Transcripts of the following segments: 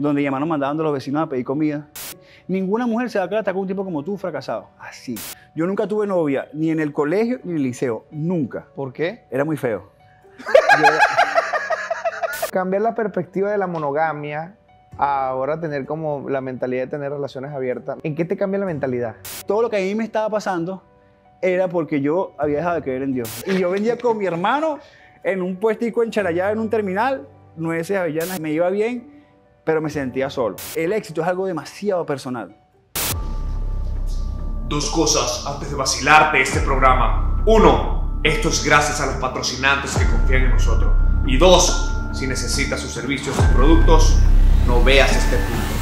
donde llamaron mandando a los vecinos a pedir comida. Ninguna mujer se da a quedar con un tipo como tú fracasado. Así. Yo nunca tuve novia, ni en el colegio ni en el liceo. Nunca. ¿Por qué? Era muy feo. Cambiar la perspectiva de la monogamia ahora tener como la mentalidad de tener relaciones abiertas. ¿En qué te cambia la mentalidad? Todo lo que a mí me estaba pasando era porque yo había dejado de creer en Dios. Y yo vendía con mi hermano en un puestico en en un terminal, nueces, avellanas, me iba bien pero me sentía solo. El éxito es algo demasiado personal. Dos cosas antes de vacilarte este programa. Uno, esto es gracias a los patrocinantes que confían en nosotros. Y dos, si necesitas sus servicios o productos, no veas este punto.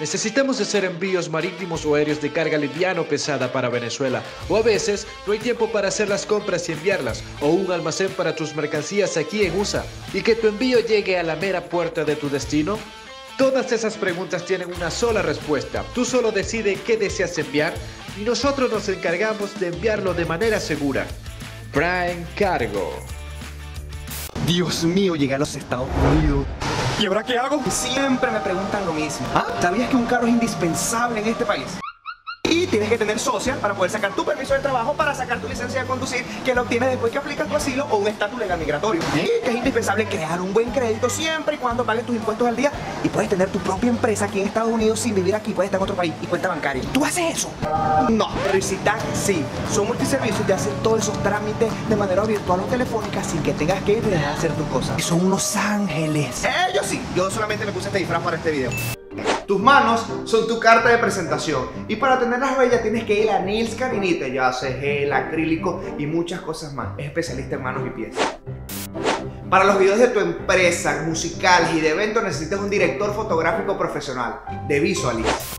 Necesitamos hacer envíos marítimos o aéreos de carga liviana o pesada para Venezuela, o a veces no hay tiempo para hacer las compras y enviarlas, o un almacén para tus mercancías aquí en USA, y que tu envío llegue a la mera puerta de tu destino. Todas esas preguntas tienen una sola respuesta. Tú solo decides qué deseas enviar y nosotros nos encargamos de enviarlo de manera segura. Prime Cargo. Dios mío, llega a los Estados Unidos. ¿Y ¿habrá qué hago? Siempre me preguntan lo mismo. ¿Ah? ¿Sabías que un carro es indispensable en este país? tienes que tener socia para poder sacar tu permiso de trabajo, para sacar tu licencia de conducir, que lo obtienes después que aplicas tu asilo o un estatus legal migratorio. Y que es indispensable crear un buen crédito siempre y cuando pagues tus impuestos al día y puedes tener tu propia empresa aquí en Estados Unidos sin vivir aquí, puedes estar en otro país y cuenta bancaria. ¿Tú haces eso? No, pero sí. Son multiservicios que te hacen todos esos trámites de manera virtual o telefónica sin que tengas que ir a hacer tus cosas. Y son unos ángeles. Ellos eh, sí, yo solamente me puse este disfraz para este video. Tus manos son tu carta de presentación. Y para tenerlas bellas tienes que ir a Nils Carinita. Ya hace gel, acrílico y muchas cosas más. Es especialista en manos y pies. Para los videos de tu empresa, musicales y de eventos necesitas un director fotográfico profesional, de Visualis.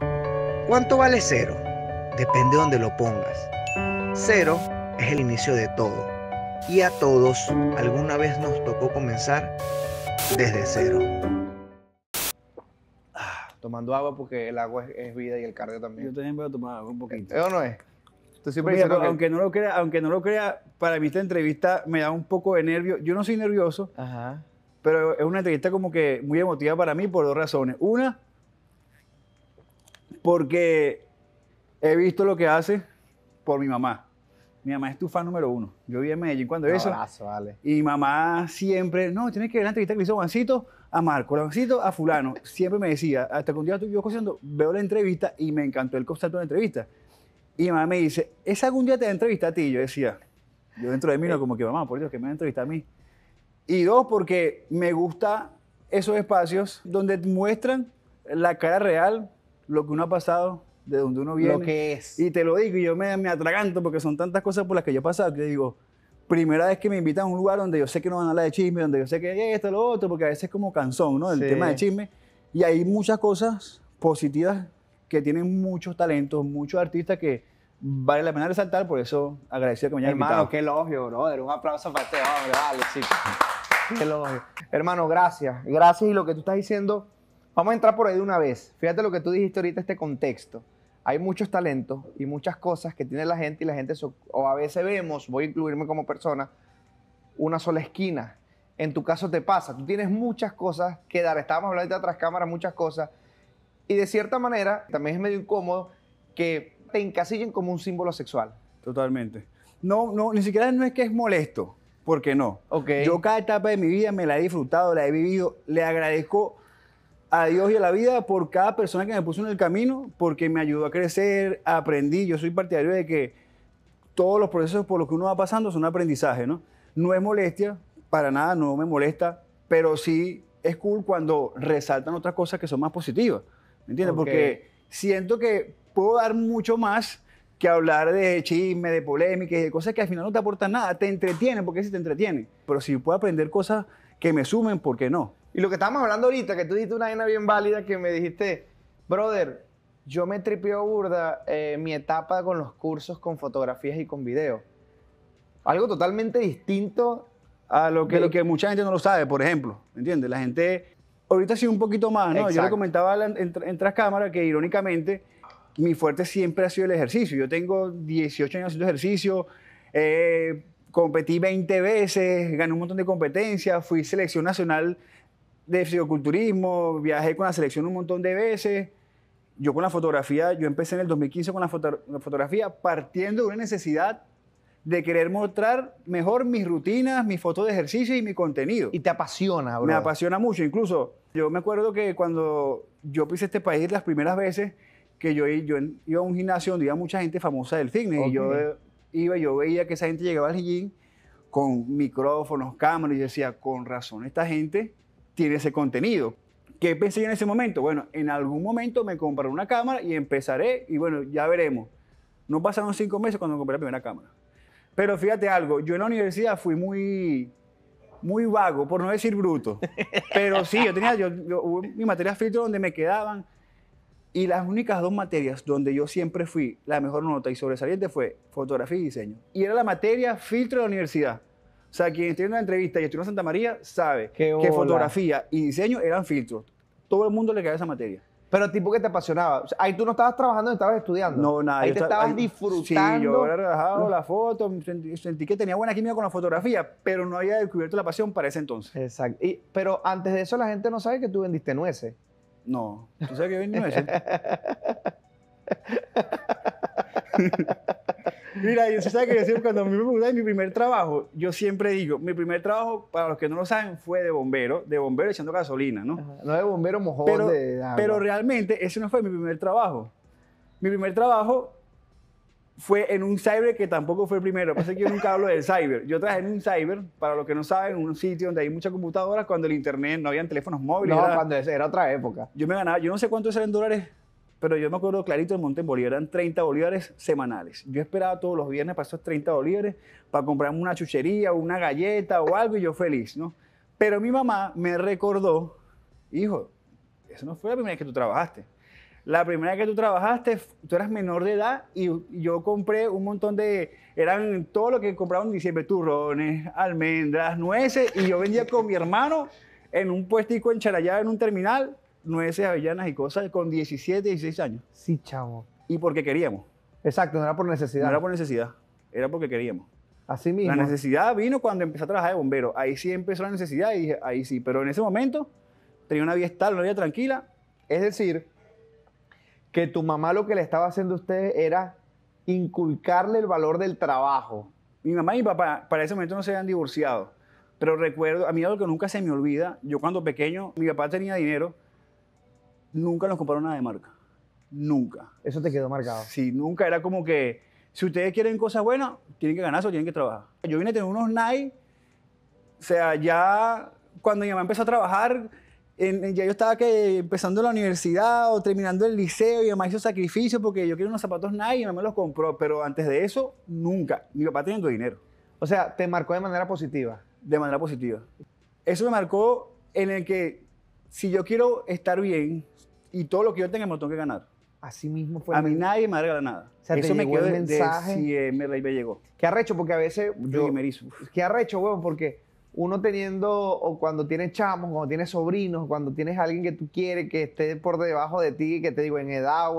¿Cuánto vale cero? Depende de donde lo pongas. Cero es el inicio de todo. Y a todos alguna vez nos tocó comenzar desde cero tomando agua porque el agua es, vida y el cardio también. Yo también voy a tomar agua un eh, poquito. ¿Eso ¿eh no es? aunque, no lo crea, aunque no lo crea, para mí esta entrevista me da un poco de nervio. Yo no soy nervioso, pero es una entrevista como que muy emotiva para mí por dos razones. Una, porque he visto lo que hace por mi mamá. Mi mamá es tu fan número uno. Yo vi en Medellín cuando eso. Y mamá siempre, no, tienes que ver la entrevista que hizo Juancito a Marco, a fulano. Siempre me decía, hasta cuando yo estuve haciendo veo la entrevista y me encantó el concepto de la entrevista. Y mi mamá me dice, ¿es algún día te entrevista a ti? Yo decía, yo dentro de mí no como que, mamá, por Dios, que me entrevista a mí. Y dos, porque me gusta esos espacios donde muestran la cara real, lo que uno ha pasado, de donde uno viene. Lo que es. Y te lo digo, y yo me, me atraganto porque son tantas cosas por las que yo he pasado que digo, primera vez que me invitan a un lugar donde yo sé que no van a hablar de chisme, donde yo sé que esto, lo otro, porque a veces es como cansón, ¿no? El tema de chisme. Y hay muchas cosas positivas que tienen muchos talentos, muchos artistas que vale la pena resaltar, por eso agradecido que me hayan Hermano, qué elogio, brother. Un aplauso para este hombre, vale, sí. Qué elogio. Hermano, gracias. Gracias y lo que tú estás diciendo, vamos a entrar por ahí de una vez. Fíjate lo que tú dijiste ahorita, este contexto hay muchos talentos y muchas cosas que tiene la gente y la gente, o a veces vemos, voy a incluirme como persona, una sola esquina. En tu caso te pasa, tú tienes muchas cosas que dar, estábamos hablando de otras cámaras, muchas cosas, y de cierta manera también es medio incómodo que te encasillen como un símbolo sexual. Totalmente. No, no, ni siquiera no es que es molesto, porque no. Yo cada etapa de mi vida me la he disfrutado, la he vivido, le agradezco a Dios y a la vida por cada persona que me puso en el camino, porque me ayudó a crecer, aprendí. Yo soy partidario de que todos los procesos por los que uno va pasando son un aprendizaje, ¿no? No es molestia, para nada, no me molesta, pero sí es cool cuando resaltan otras cosas que son más positivas, ¿me entiendes? Porque siento que puedo dar mucho más que hablar de chisme, de polémicas, de cosas que al final no te aportan nada, te entretienen, porque sí te entretienen. Pero si puedo aprender cosas que me sumen, ¿por qué no? Y lo que estábamos hablando ahorita, que tú dijiste una vaina bien válida que me dijiste, brother, yo me tripeo burda eh, mi etapa con los cursos con fotografías y con video. Algo totalmente distinto a lo que... lo que mucha gente no lo sabe, por ejemplo, ¿entiendes? La gente... Ahorita ha sido un poquito más, ¿no? Yo le comentaba en, tras cámara que irónicamente mi fuerte siempre ha sido el ejercicio. Yo tengo 18 años haciendo ejercicio, eh, competí 20 veces, gané un montón de competencias, fui selección nacional de psicoculturismo, viajé con la selección un montón de veces. Yo con la fotografía, yo empecé en el 2015 con la, fotografía partiendo de una necesidad de querer mostrar mejor mis rutinas, mis fotos de ejercicio y mi contenido. Y te apasiona, bro. Me apasiona mucho. Incluso yo me acuerdo que cuando yo pise este país las primeras veces, que yo, yo iba a un gimnasio donde iba mucha gente famosa del fitness. Y yo iba, yo veía que esa gente llegaba al gym con micrófonos, cámaras, y decía, con razón, esta gente tiene ese contenido. ¿Qué pensé yo en ese momento? Bueno, en algún momento me compraré una cámara y empezaré y bueno, ya veremos. No pasaron cinco meses cuando compré la primera cámara. Pero fíjate algo, yo en la universidad fui muy, muy vago, por no decir bruto. Pero sí, yo tenía mi materia filtro donde me quedaban y las únicas dos materias donde yo siempre fui la mejor nota y sobresaliente fue fotografía y diseño. Y era la materia filtro de la universidad. O sea, quien esté en una entrevista y estuvo en Santa María sabe que fotografía y diseño eran filtros. Todo el mundo le cae esa materia. Pero tipo que te apasionaba. ahí tú no estabas trabajando, estabas estudiando. No, nada. Ahí te estaba, estabas disfrutando. Sí, yo había relajado la foto, sentí, que tenía buena química con la fotografía, pero no había descubierto la pasión para ese entonces. Exacto. pero antes de eso la gente no sabe que tú vendiste nueces. No. ¿Tú sabes que vendí nueces? Mira, yo sabes que decir cuando me preguntan mi primer trabajo, yo siempre digo, mi primer trabajo, para los que no lo saben, fue de bombero, de bombero echando gasolina, ¿no? no de bombero mojón pero, de Pero realmente ese no fue mi primer trabajo. Mi primer trabajo fue en un cyber que tampoco fue el primero. Pasa que yo nunca hablo del cyber. Yo trabajé en un cyber, para los que no saben, en un sitio donde hay muchas computadoras, cuando el internet no había teléfonos móviles. No, era, cuando era otra época. Yo me ganaba, yo no sé cuánto era en dólares pero yo me acuerdo clarito de monte en Bolívar, eran 30 bolívares semanales. Yo esperaba todos los viernes para esos 30 bolívares para comprarme una chuchería, o una galleta o algo y yo feliz, ¿no? Pero mi mamá me recordó, hijo, eso no fue la primera vez que tú trabajaste. La primera vez que tú trabajaste, tú eras menor de edad y yo compré un montón de, eran todo lo que compraban en diciembre, turrones, almendras, nueces, y yo vendía con mi hermano en un puestico en Charallá, en un terminal, nueces, avellanas y cosas con 17, 16 años. Sí, chavo. Y porque queríamos. Exacto, no era por necesidad. No era por necesidad, era porque queríamos. Así mismo. La necesidad vino cuando empecé a trabajar de bombero. Ahí sí empezó la necesidad y dije, ahí sí. Pero en ese momento tenía una vida estable, una vida tranquila. Es decir, que tu mamá lo que le estaba haciendo a ustedes era inculcarle el valor del trabajo. Mi mamá y mi papá para ese momento no se habían divorciado. Pero recuerdo, a mí algo que nunca se me olvida, yo cuando pequeño, mi papá tenía dinero nunca nos compraron nada de marca. Nunca. Eso te quedó marcado. Sí, nunca. Era como que si ustedes quieren cosas buenas, tienen que ganarse o tienen que trabajar. Yo vine a tener unos Nike. O sea, ya cuando mi mamá empezó a trabajar, ya yo estaba que empezando la universidad o terminando el liceo y mi mamá hizo sacrificio porque yo quiero unos zapatos Nike y mi mamá los compró. Pero antes de eso, nunca. Mi papá teniendo dinero. O sea, te marcó de manera positiva. De manera positiva. Eso me marcó en el que si yo quiero estar bien, y todo lo que yo tengo, me lo tengo que ganar. Así mismo fue. A mí nadie me regalado nada. O sea, Eso me quedó el mensaje. si eh, me llegó. ¿Qué arrecho? Porque a veces. Yo, me ¿Qué arrecho, huevón? Porque uno teniendo, o cuando tienes chamos, cuando tienes sobrinos, cuando tienes alguien que tú quieres que esté por debajo de ti, que te digo en edad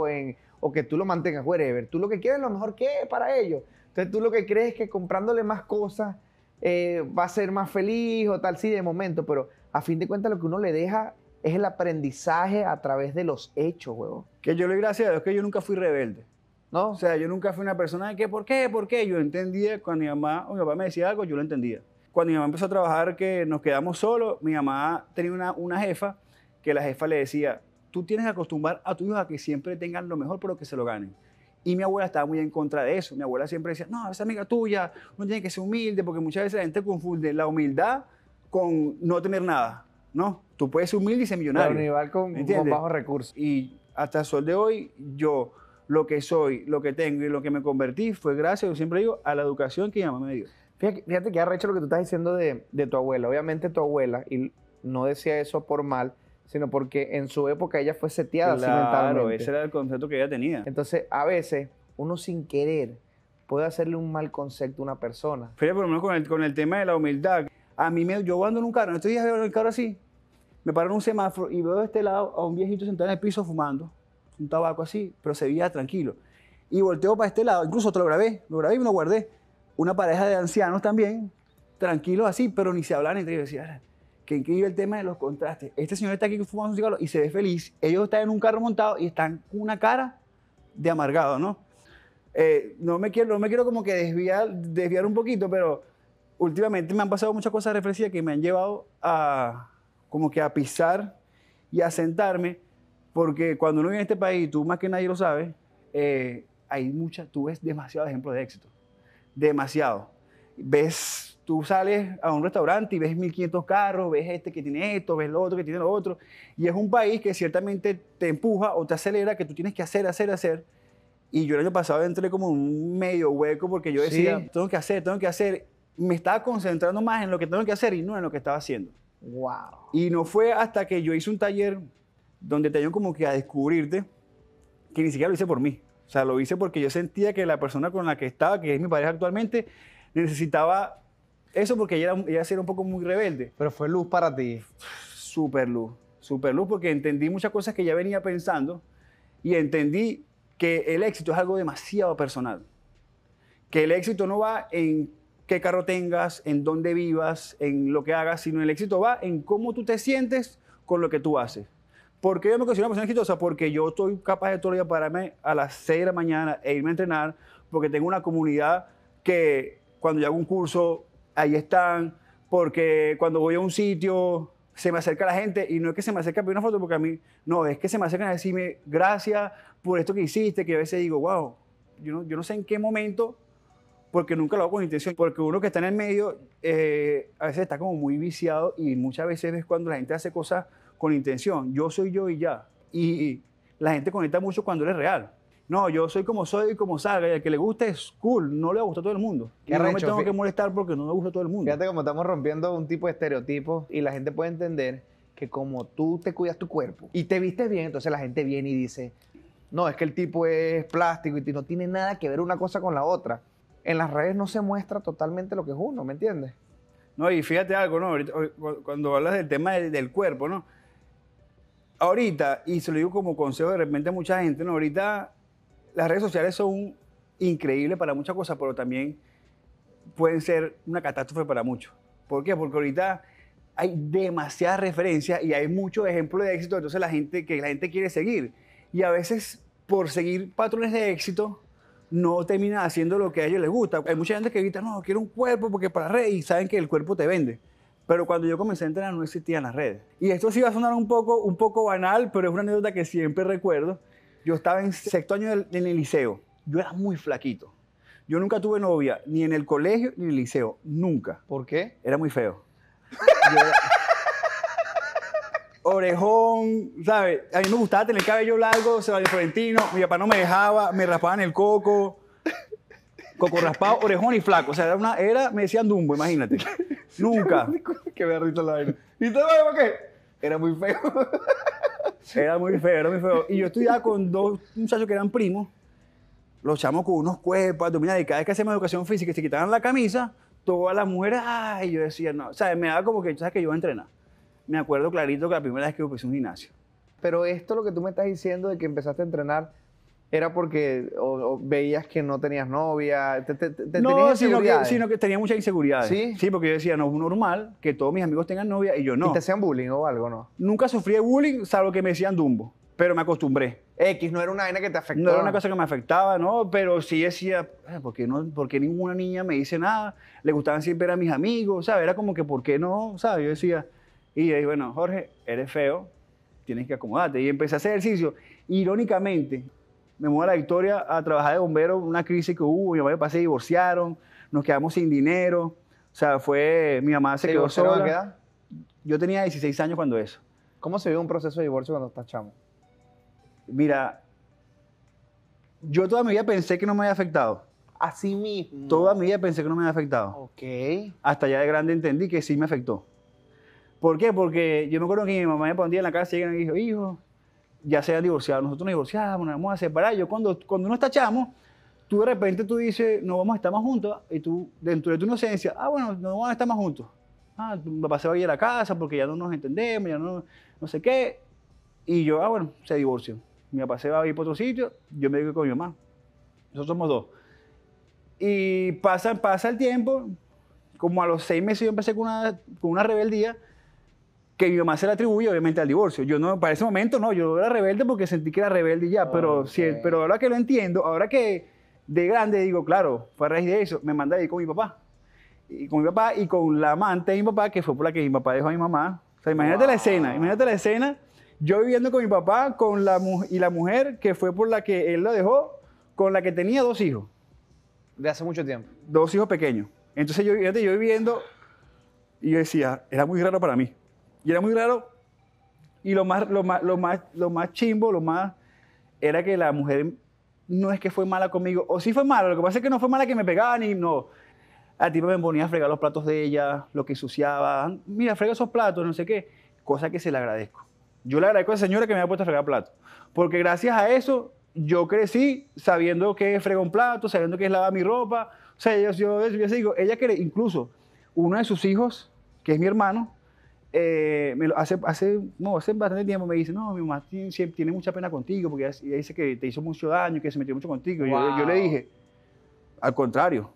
o que tú lo mantengas, whatever. Tú lo que quieres es lo mejor que es para ellos. Entonces tú lo que crees es que comprándole más cosas eh, va a ser más feliz o tal, sí, de momento, pero a fin de cuentas lo que uno le deja es el aprendizaje a través de los hechos, huevón. Que yo le doy gracias a Dios que yo nunca fui rebelde. ¿No? O sea, yo nunca fui una persona de que, ¿por qué? ¿Por qué? Yo entendía cuando mi mamá o mi papá me decía algo, yo lo entendía. Cuando mi mamá empezó a trabajar, que nos quedamos solos, mi mamá tenía una, una jefa que la jefa le decía, tú tienes que acostumbrar a tu hijos a que siempre tengan lo mejor, pero que se lo ganen. Y mi abuela estaba muy en contra de eso. Mi abuela siempre decía, no, esa amiga tuya, no tiene que ser humilde, porque muchas veces la gente confunde la humildad con no tener nada. No, tú puedes ser humilde y ser millonario. Pero nivel con, con bajos recursos. Y hasta el sol de hoy, yo lo que soy, lo que tengo y lo que me convertí fue gracias, yo siempre digo, a la educación que mi mamá me Fíjate, que que hecho lo que tú estás diciendo de, tu abuela. Obviamente tu abuela, y no decía eso por mal, sino porque en su época ella fue seteada Claro, ese era el concepto que ella tenía. Entonces, a veces, uno sin querer puede hacerle un mal concepto a una persona. Fíjate por lo menos con el, con el tema de la humildad, a mí me, yo ando en un carro, en estos días veo en el carro así, me paro en un semáforo y veo de este lado a un viejito sentado en el piso fumando, un tabaco así, pero se veía tranquilo. Y volteo para este lado, incluso te lo grabé, lo grabé y me lo guardé. Una pareja de ancianos también, tranquilos así, pero ni se hablaban entre ellos. Decía, ah, que increíble el tema de los contrastes. Este señor está aquí fumando un cigarro y se ve feliz. Ellos están en un carro montado y están con una cara de amargado, ¿no? Eh, no, me quiero, no me quiero como que desviar, desviar un poquito, pero últimamente me han pasado muchas cosas reflexivas que me han llevado a como que a pisar y a sentarme, porque cuando uno viene a este país, tú más que nadie lo sabes, eh, hay muchas, tú ves demasiados ejemplos de éxito, demasiado. Ves, tú sales a un restaurante y ves 1500 carros, ves este que tiene esto, ves lo otro que tiene lo otro, y es un país que ciertamente te empuja o te acelera, que tú tienes que hacer, hacer, hacer. Y yo el año pasado entré como un medio hueco porque yo decía, tengo que hacer, tengo que hacer me estaba concentrando más en lo que tengo que hacer y no en lo que estaba haciendo. Wow. Y no fue hasta que yo hice un taller donde te como que a descubrirte, que ni siquiera lo hice por mí. O sea, lo hice porque yo sentía que la persona con la que estaba, que es mi pareja actualmente, necesitaba eso porque ella era, ella era un poco muy rebelde. Pero fue luz para ti. Super luz, super luz, porque entendí muchas cosas que ya venía pensando y entendí que el éxito es algo demasiado personal. Que el éxito no va en qué carro tengas, en dónde vivas, en lo que hagas, sino el éxito va en cómo tú te sientes con lo que tú haces. ¿Por qué yo me considero una persona exitosa? Porque yo estoy capaz de todo el día pararme a las 6 de la mañana e irme a entrenar, porque tengo una comunidad que cuando yo hago un curso, ahí están, porque cuando voy a un sitio, se me acerca la gente y no es que se me acerca a pedir una foto, porque a mí, no, es que se me acercan a decirme gracias por esto que hiciste, que a veces digo, wow, yo no, yo no sé en qué momento porque nunca lo hago con intención, porque uno que está en el medio eh, a veces está como muy viciado y muchas veces es cuando la gente hace cosas con intención. Yo soy yo y ya. Y la gente conecta mucho cuando eres real. No, yo soy como soy y como salga. Y al que le guste es cool. No le gusta a todo el mundo. Y no me tengo que molestar porque no me gusta a todo el mundo. Fíjate cómo estamos rompiendo un tipo de estereotipos y la gente puede entender que como tú te cuidas tu cuerpo y te vistes bien, entonces la gente viene y dice, no, es que el tipo es plástico y no tiene nada que ver una cosa con la otra en las redes no se muestra totalmente lo que es uno, ¿me entiendes? No, y fíjate algo, ¿no? Ahorita, cuando hablas del tema del, cuerpo, ¿no? Ahorita, y se lo digo como consejo de repente a mucha gente, ¿no? Ahorita las redes sociales son increíbles para muchas cosas, pero también pueden ser una catástrofe para muchos. ¿Por qué? Porque ahorita hay demasiadas referencias y hay muchos ejemplos de éxito, entonces la gente que la gente quiere seguir. Y a veces por seguir patrones de éxito no termina haciendo lo que a ellos les gusta. Hay mucha gente que grita, no, quiero un cuerpo porque para redes y saben que el cuerpo te vende. Pero cuando yo comencé a entrenar no existían las redes. Y esto sí va a sonar un poco, un poco banal, pero es una anécdota que siempre recuerdo. Yo estaba en sexto año en el liceo. Yo era muy flaquito. Yo nunca tuve novia, ni en el colegio, ni en el liceo. Nunca. ¿Por qué? Era muy feo. orejón, ¿sabes? A mí me gustaba tener el cabello largo, se de Florentino, mi papá no me dejaba, me raspaban el coco, coco raspado, orejón y flaco. O sea, era una era, me decían Dumbo, imagínate. Nunca. qué verdito la vaina. ¿Y tú sabes por qué? Era muy feo. era muy feo, era muy feo. Y yo estudiaba con dos muchachos que eran primos, los chamos con unos cuerpos, mira y cada vez que hacíamos educación física y se quitaban la camisa, todas las mujeres, ay, yo decía, no, o sea, me daba como que, ¿sabes que yo voy a entrenar? me acuerdo clarito que la primera vez que a un gimnasio. Pero esto lo que tú me estás diciendo de que empezaste a entrenar era porque veías que no tenías novia, te, no, sino que, tenía mucha inseguridad. ¿Sí? ¿Sí? porque yo decía, no es normal que todos mis amigos tengan novia y yo no. ¿Y te hacían bullying o algo, no? Nunca sufrí bullying, salvo que me decían dumbo, pero me acostumbré. X, no era una vaina que te afectaba. No era una cosa que me afectaba, ¿no? Pero sí decía, ah, ¿por qué, no, por ninguna niña me dice nada? Le gustaban siempre a mis amigos, sea, Era como que, ¿por qué no? ¿Sabes? Yo decía, y yo dije, bueno, Jorge, eres feo, tienes que acomodarte. Y empecé a hacer ejercicio. Irónicamente, me mudé a la Victoria a trabajar de bombero, una crisis que hubo, mi mamá y papá se divorciaron, nos quedamos sin dinero. O sea, fue, mi mamá se quedó sola. Yo tenía 16 años cuando eso. ¿Cómo se vive un proceso de divorcio cuando estás chamo? Mira, yo toda mi vida pensé que no me había afectado. Así mismo. Toda mi vida pensé que no me había afectado. Ok. Hasta ya de grande entendí que sí me afectó. ¿Por qué? Porque yo me acuerdo que mi mamá me ponía en la casa y me dijo, hijo, ya se han divorciado, nosotros nos divorciamos, nos vamos a separar. Yo cuando, cuando tachamos, está chamo, tú de repente tú dices, no vamos a estar más juntos, y tú, dentro de tu inocencia, ah, bueno, no vamos a estar más juntos. Ah, tu papá se va a ir a la casa porque ya no nos entendemos, ya no, no sé qué. Y yo, ah, bueno, se divorció. Mi papá se va a ir para otro sitio, yo me voy con mi mamá. Nosotros somos dos. Y pasa, pasa el tiempo, como a los seis meses yo empecé con una rebeldía, que mi mamá se la atribuye obviamente al divorcio. Yo no, para ese momento no, yo era rebelde porque sentí que era rebelde y ya, pero, si pero ahora que lo entiendo, ahora que de grande digo, claro, fue a raíz de eso, me mandé a ir con mi papá. Y con mi papá y con la amante de mi papá, que fue por la que mi papá dejó a mi mamá. O sea, imagínate la escena, imagínate la escena, yo viviendo con mi papá con la, y la mujer que fue por la que él lo dejó, con la que tenía dos hijos. De hace mucho tiempo. Dos hijos pequeños. Entonces yo, yo viviendo y yo decía, era muy raro para mí. Y era muy raro. Y lo más, lo más, lo más, lo más chimbo, lo más, era que la mujer no es que fue mala conmigo, o sí fue mala, lo que pasa es que no fue mala que me pegaba ni no. A ti me ponía a fregar los platos de ella, lo que ensuciaba, mira, frega esos platos, no sé qué, cosa que se le agradezco. Yo le agradezco a la señora que me ha puesto a fregar platos, porque gracias a eso yo crecí sabiendo que es un plato, sabiendo que es lavar mi ropa, o sea, yo, yo, yo digo, ella quiere, incluso uno de sus hijos, que es mi hermano, eh, me lo, hace, hace, no, hace bastante tiempo me dice, no, mi mamá tiene, tiene mucha pena contigo, porque ella, dice que te hizo mucho daño, que se metió mucho contigo. Yo, le dije, al contrario.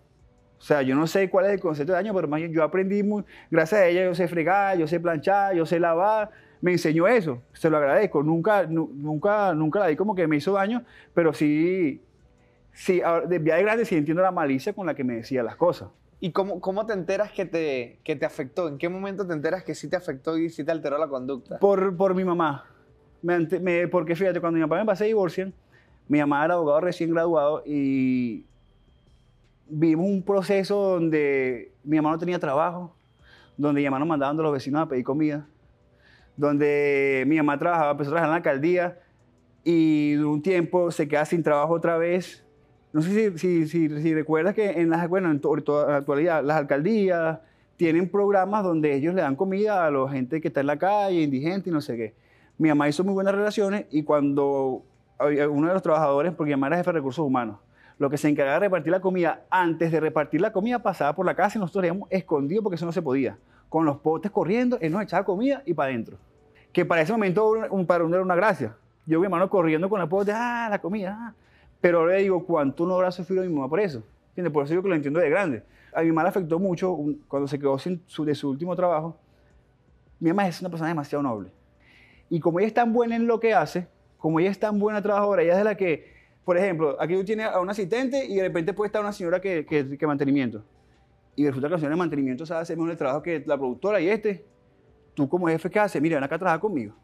O sea, yo no sé cuál es el concepto de daño, pero yo aprendí, muy, gracias a ella, yo sé fregar, yo sé planchar, yo sé lavar, me enseñó eso, se lo agradezco. Nunca, nunca, nunca la di como que me hizo daño, pero sí, sí, ahora, de grande sí entiendo la malicia con la que me decía las cosas. ¿Y cómo, te enteras que te, te afectó? ¿En qué momento te enteras que sí te afectó y sí te alteró la conducta? Por, mi mamá. porque fíjate, cuando mi papá me pasé divorciar, mi mamá era abogado recién graduado y vimos un proceso donde mi mamá no tenía trabajo, donde mi mamá nos mandaban a los vecinos a pedir comida, donde mi mamá trabajaba, empezó a trabajar en la alcaldía y durante un tiempo se queda sin trabajo otra vez no sé si, recuerdas que en las, en, la actualidad, las alcaldías tienen programas donde ellos le dan comida a la gente que está en la calle, indigente y no sé qué. Mi mamá hizo muy buenas relaciones y cuando eh, uno de los trabajadores, porque mi mamá era jefe de recursos humanos, lo que se encargaba de repartir la comida, antes de repartir la comida pasaba por la casa y nosotros íbamos escondidos porque eso no se podía. Con los potes corriendo, él nos echaba comida y para adentro. Que para ese momento un, para uno era una gracia. Yo mi hermano corriendo con los potes, ah, la comida, ah". Pero ahora digo, ¿cuánto no habrá sufrido mi mamá por eso? Por eso yo que lo entiendo de grande. A mi mamá le afectó mucho cuando se quedó sin su, de último trabajo. Mi mamá es una persona demasiado noble. Y como ella es tan buena en lo que hace, como ella es tan buena trabajadora, ella es de la que, por ejemplo, aquí tú tienes a un asistente y de repente puede estar una señora que, que, mantenimiento. Y resulta que la señora de mantenimiento sabe hacer mejor el trabajo que la productora y este. Tú como jefe, ¿qué hace Mira, ven acá a trabajar conmigo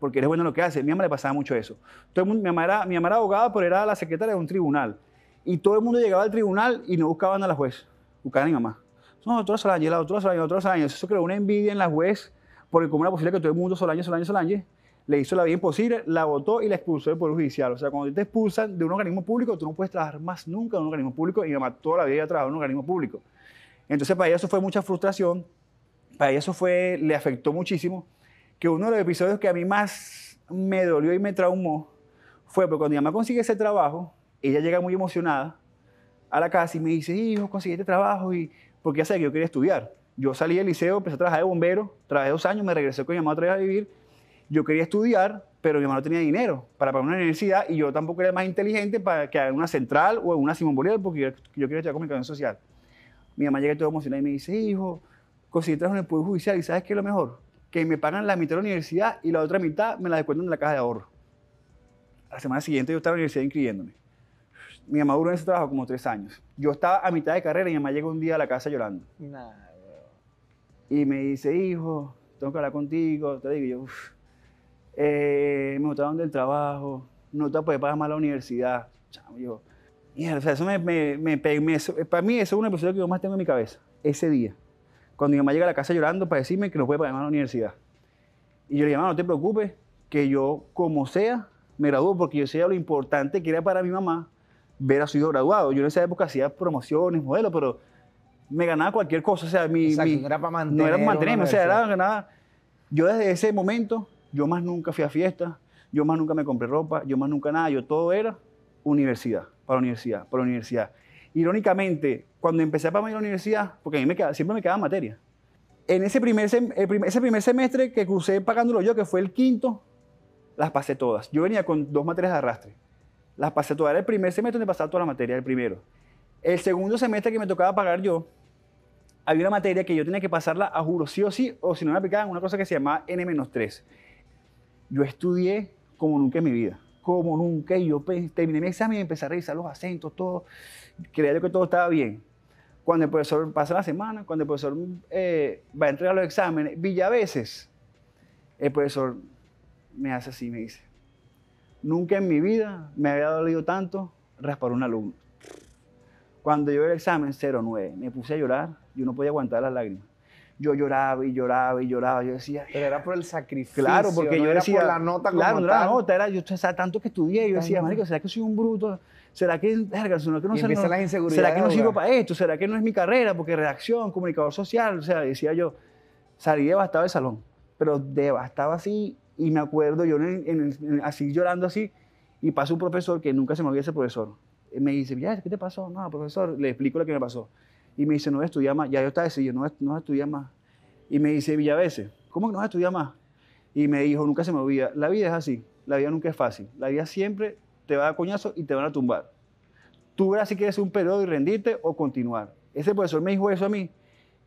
porque eres bueno en lo que haces. Mi mamá le pasaba mucho eso. Todo el mundo, mi, mamá era, mi mamá era abogada, pero era la secretaria de un tribunal. Y todo el mundo llegaba al tribunal y no buscaban a la juez, buscaban a mi mamá. No, doctora Solange, la doctora Solange, la doctora Solange. Eso creó una envidia en la juez, porque como era posible que todo el mundo Solange, Solange, Solange, le hizo la vida imposible, la votó y la expulsó del Poder Judicial. O sea, cuando te expulsan de un organismo público, tú no puedes trabajar más nunca en un organismo público. Y mi mamá toda la vida trabajado en un organismo público. Entonces, para ella eso fue mucha frustración. Para ella eso fue, le afectó muchísimo que uno de los episodios que a mí más me dolió y me traumó fue porque cuando mi mamá consigue ese trabajo, ella llega muy emocionada a la casa y me dice, hijo, conseguí este trabajo, y porque ya que yo quería estudiar. Yo salí del liceo, empecé a trabajar de bombero, trabajé dos años, me regresé con mi mamá otra vez a vivir. Yo quería estudiar, pero mi mamá no tenía dinero para pagar una universidad y yo tampoco era más inteligente para que en una central o en una Simón porque yo, quería estudiar comunicación social. Mi mamá llega todo emocionada y me dice, hijo, conseguí trabajo en el Poder Judicial y ¿sabes qué es lo mejor? que me pagan la mitad de la universidad y la otra mitad me la descuentan de la caja de ahorro. la semana siguiente yo estaba en la universidad inscribiéndome. Mi mamá duró en ese trabajo como tres años. Yo estaba a mitad de carrera y mi mamá llegó un día a la casa llorando. y me dice, hijo, tengo que hablar contigo. Te digo, yo, eh, me botaron del trabajo, no te puedes pagar más la universidad. yo, o sea, eso me, me, para mí eso es una episodio que yo más tengo en mi cabeza, ese día. Cuando mi mamá llega a la casa llorando para decirme que no puede pagar a la universidad. Y yo le digo, no te preocupes, que yo, como sea, me graduó porque yo sé lo importante que era para mi mamá ver a su hijo graduado. Yo en esa época hacía promociones, modelos, pero me ganaba cualquier cosa. O sea, mi, no era para no era para mantenerme, o sea, era, ganaba. Yo desde ese momento, yo más nunca fui a fiestas, yo más nunca me compré ropa, yo más nunca nada, yo todo era universidad, para la universidad, para la universidad. Irónicamente, cuando empecé para ir a la universidad, porque a mí me siempre me quedaba materia, en ese primer, ese primer semestre que crucé pagándolo yo, que fue el quinto, las pasé todas. Yo venía con dos materias de arrastre. Las pasé todas. Era el primer semestre donde pasaba toda la materia, el primero. El segundo semestre que me tocaba pagar yo, había una materia que yo tenía que pasarla a juro sí o sí, o si no me aplicaban una cosa que se llamaba N-3. Yo estudié como nunca en mi vida, como nunca, y yo pues, terminé mi examen y empecé a revisar los acentos, todo, creía que todo estaba bien. Cuando el profesor pasa la semana, cuando el profesor eh, va a entregar los exámenes, vi a veces, el profesor me hace así, me dice, nunca en mi vida me había dolido tanto raspar un alumno. Cuando yo el examen 09, me puse a llorar, yo no podía aguantar las lágrimas yo lloraba y lloraba y lloraba. Yo decía. Pero era por el sacrificio. Claro, porque yo era decía. Por la nota como claro, no era la nota, era yo, estaba tanto que estudié. Yo decía, marico, ¿será que soy un bruto? ¿Será que, no, ¿será que no sirvo para esto? ¿Será que no es mi carrera? Porque redacción, comunicador social, o sea, decía yo, salí devastado del salón, pero devastado así, y me acuerdo yo así llorando así, y pasó un profesor que nunca se me olvidó ese profesor. Me dice, ya, ¿qué te pasó? No, profesor, le explico lo que me pasó. Y me dice, no estudiar más. Ya yo estaba decidido, no, no estudiar más. Y me dice, Villaveses, ¿cómo que no estudiar más? Y me dijo, nunca se me olvida, la vida es así, la vida nunca es fácil, la vida siempre te va a dar coñazo y te van a tumbar. Tú verás si quieres un periodo y rendirte o continuar. Ese profesor me dijo eso a mí.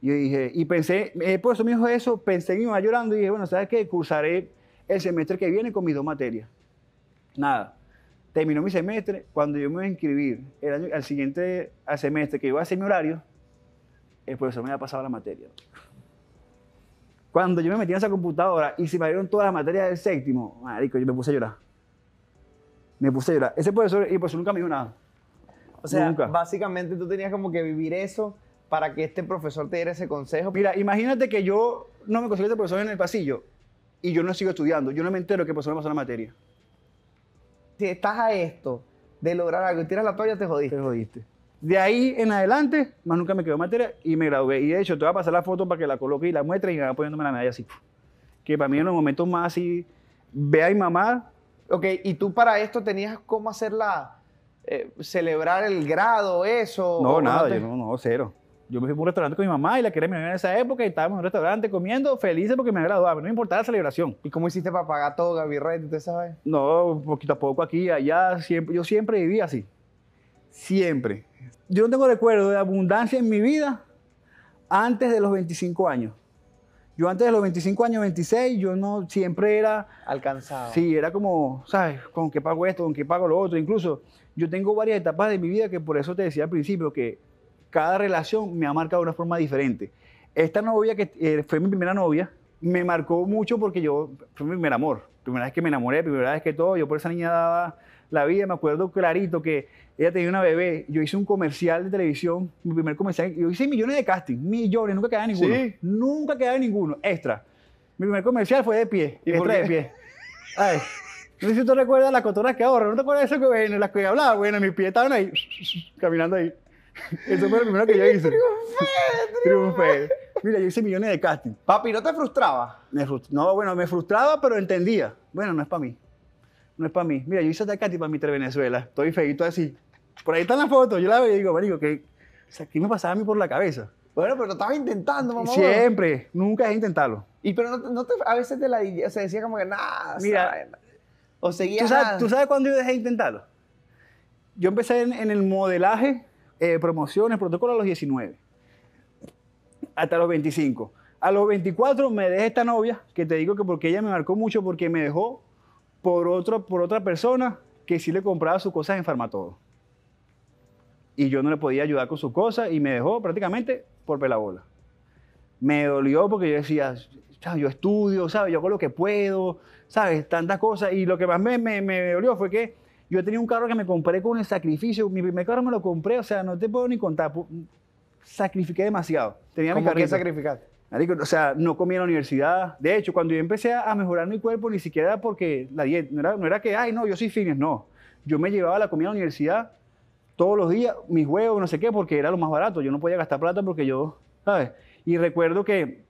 Y yo dije, y pensé, eh, el profesor me dijo eso, pensé en iba llorando y dije, bueno, ¿sabes qué? Cursaré el semestre que viene con mis dos materias. Nada. Terminó mi semestre, cuando yo me voy a inscribir el año, al siguiente semestre que iba a hacer mi horario, el profesor me había pasado la materia. Cuando yo me metí en esa computadora y se me dieron todas las materias del séptimo, marico, yo me puse a llorar me puse a llorar. Ese profesor, y pues nunca me dijo nada. O sea, básicamente tú tenías como que vivir eso para que este profesor te diera ese consejo. Mira, imagínate que yo no me conseguí este profesor en el pasillo y yo no sigo estudiando. Yo no me entero que profesor me pasó la materia. Si estás a esto de lograr algo y tiras la toalla, te jodiste. Te jodiste. De ahí en adelante, más nunca me quedó materia y me gradué. Y de hecho, te voy a pasar la foto para que la coloque y la muestres y me van poniéndome la medalla así. Que para mí en los momentos más así, ve a mi mamá Ok, y tú para esto tenías cómo hacerla, eh, celebrar el grado, eso. No, nada, yo no, no, cero. Yo me fui a un restaurante con mi mamá y la quería en esa época y estábamos en un restaurante comiendo, felices porque me había graduado. no me importaba la celebración. ¿Y cómo hiciste para pagar todo, Gaby Red, No, poquito a poco aquí, allá, siempre, yo siempre viví así. Siempre. Yo no tengo recuerdo de abundancia en mi vida antes de los 25 años. Yo antes de los 25 años, 26, yo no siempre era... Alcanzado. Sí, era como, ¿sabes? ¿Con qué pago esto? ¿Con qué pago lo otro? Incluso yo tengo varias etapas de mi vida que por eso te decía al principio que cada relación me ha marcado de una forma diferente. Esta novia que eh, fue mi primera novia, me marcó mucho porque yo, fue mi primer amor. Primera vez que me enamoré, primera vez que todo, yo por esa niña daba la vida. Me acuerdo clarito que ella tenía una bebé. Yo hice un comercial de televisión, mi primer comercial. Yo hice millones de castings, millones, nunca quedaba ninguno. Nunca quedaba ninguno, extra. Mi primer comercial fue de pie, ¿Y extra de pie. Ay. No sé si tú recuerdas las cotoras que ahorro, no te acuerdas de eso que las que hablaba, bueno, mis pies estaban ahí, caminando ahí. Eso fue lo primero que yo hice. Triunfé, triunfé. Mira, yo hice millones de castings. Papi, ¿no te frustraba? No, bueno, me frustraba, pero entendía. Bueno, no es para mí no es para mí. Mira, yo hice Tacati para Mister Venezuela, estoy feito así. Por ahí está la foto. yo la veo y digo, marico, que, o ¿qué me pasaba a mí por la cabeza? Bueno, pero lo estaba intentando, mamá. Siempre, nunca es intentarlo. Y pero a veces te la o sea, decía como que nada. Mira, o seguía. ¿tú sabes, ¿tú sabes cuándo yo dejé de intentarlo? Yo empecé en, el modelaje, eh, promociones, protocolo a los 19, hasta los 25. A los 24 me dejé esta novia, que te digo que porque ella me marcó mucho, porque me dejó por, por otra persona que sí le compraba sus cosas en Farmatodo. Y yo no le podía ayudar con sus cosas y me dejó prácticamente por pelabola. Me dolió porque yo decía, yo estudio, ¿sabes? yo hago lo que puedo, ¿sabes? Tantas cosas. Y lo que más me, dolió fue que yo tenía un carro que me compré con el sacrificio. Mi primer carro me lo compré, o sea, no te puedo ni contar. Sacrifiqué demasiado. Tenía que mi o sea, no comía en la universidad. De hecho, cuando yo empecé a mejorar mi cuerpo, ni siquiera porque la dieta, no era, que, ay, no, yo soy fines no. Yo me llevaba la comida a la universidad todos los días, mis huevos, no sé qué, porque era lo más barato. Yo no podía gastar plata porque yo, ¿sabes? Y recuerdo que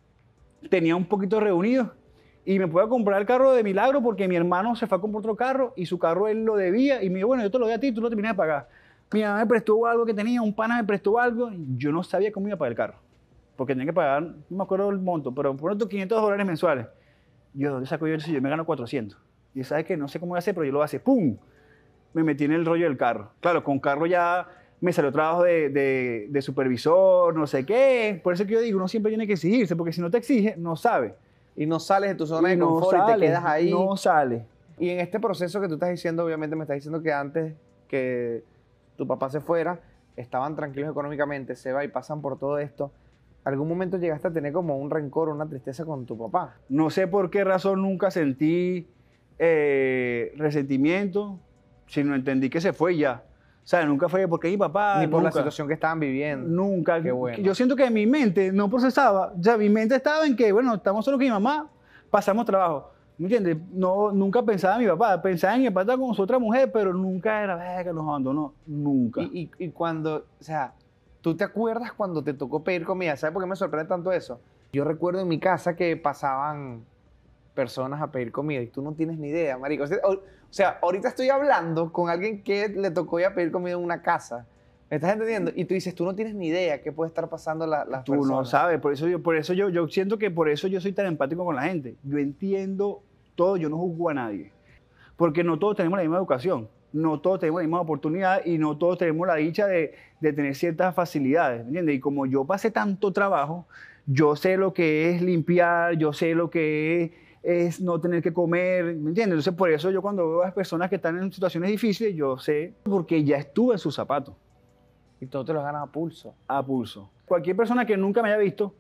tenía un poquito reunido y me pude comprar el carro de milagro porque mi hermano se fue a comprar otro carro y su carro él lo debía y me dijo, bueno, yo te lo doy a ti, tú lo terminas de pagar. Mi mamá me prestó algo que tenía, un pana me prestó algo, y yo no sabía cómo iba a pagar el carro porque tenía que pagar, no me acuerdo el monto, pero por unos 500 dólares mensuales. Yo, ¿dónde saco yo eso? Yo me gano 400. Y sabes que no sé cómo voy a hacer, pero yo lo voy a hacer. ¡Pum! Me metí en el rollo del carro. Claro, con carro ya me salió trabajo de, supervisor, no sé qué. Por eso que yo digo, uno siempre tiene que exigirse, porque si no te exige, no sabe. Y no sales de tu zona de no confort y te quedas ahí. No sales. Y en este proceso que tú estás diciendo, obviamente me estás diciendo que antes que tu papá se fuera, estaban tranquilos económicamente, se va y pasan por todo esto ¿Algún momento llegaste a tener como un rencor, una tristeza con tu papá? No sé por qué razón nunca sentí eh, resentimiento, sino entendí que se fue ya. O sea, nunca fue porque mi papá. Ni por la situación que estaban viviendo. Nunca. Qué bueno. Yo siento que mi mente no procesaba. Ya mi mente estaba en que, bueno, estamos solo con mi mamá, pasamos trabajo. ¿Me entiendes? No, nunca pensaba en mi papá. Pensaba en mi papá con su otra mujer, pero nunca era, que nos abandonó. Nunca. Y, y cuando, o sea, ¿Tú te acuerdas cuando te tocó pedir comida? ¿Sabes por qué me sorprende tanto eso? Yo recuerdo en mi casa que pasaban personas a pedir comida y tú no tienes ni idea, marico. O sea, ahorita estoy hablando con alguien que le tocó ir a pedir comida en una casa. ¿Me estás entendiendo? Y tú dices, tú no tienes ni idea qué puede estar pasando la, las personas. Tú no sabes, por eso, yo, por eso yo, yo siento que por eso yo soy tan empático con la gente. Yo entiendo todo, yo no juzgo a nadie. Porque no todos tenemos la misma educación no todos tenemos la misma oportunidad y no todos tenemos la dicha de, tener ciertas facilidades, ¿me entiendes? Y como yo pasé tanto trabajo, yo sé lo que es limpiar, yo sé lo que es, no tener que comer, ¿me entiendes? Entonces por eso yo cuando veo a las personas que están en situaciones difíciles, yo sé porque ya estuve en sus zapatos. Y todos te lo ganas a pulso. A pulso. Cualquier persona que nunca me haya visto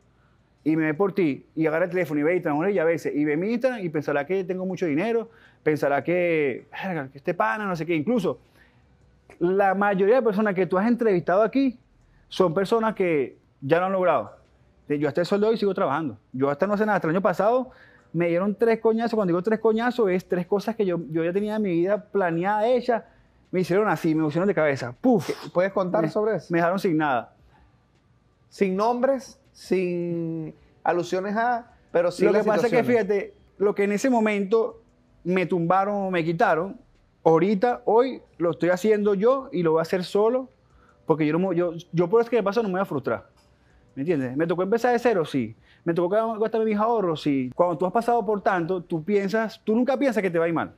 y me ve por ti y agarra el teléfono y ve y te y a veces y ve mi Instagram y pensará que tengo mucho dinero, pensará que, este pana, no sé qué. Incluso la mayoría de personas que tú has entrevistado aquí son personas que ya lo han logrado. Yo hasta el este sol y sigo trabajando. Yo hasta no sé nada. Hasta el año pasado me dieron tres coñazos. Cuando digo tres coñazos, es tres cosas que yo, ya tenía en mi vida planeada, hecha. Me hicieron así, me pusieron de cabeza. ¡Puf! ¿Puedes contar sobre eso? Me dejaron sin nada. Sin nombres, sin alusiones a, pero Lo que pasa es que, fíjate, lo que en ese momento me tumbaron o me quitaron. Ahorita, hoy, lo estoy haciendo yo y lo voy a hacer solo, porque yo, no yo, yo por eso que me pasa no me voy a frustrar. ¿Me entiendes? ¿Me tocó empezar de cero? Sí. ¿Me tocó gastar mis ahorros? Sí. Cuando tú has pasado por tanto, tú piensas, tú nunca piensas que te va a ir mal.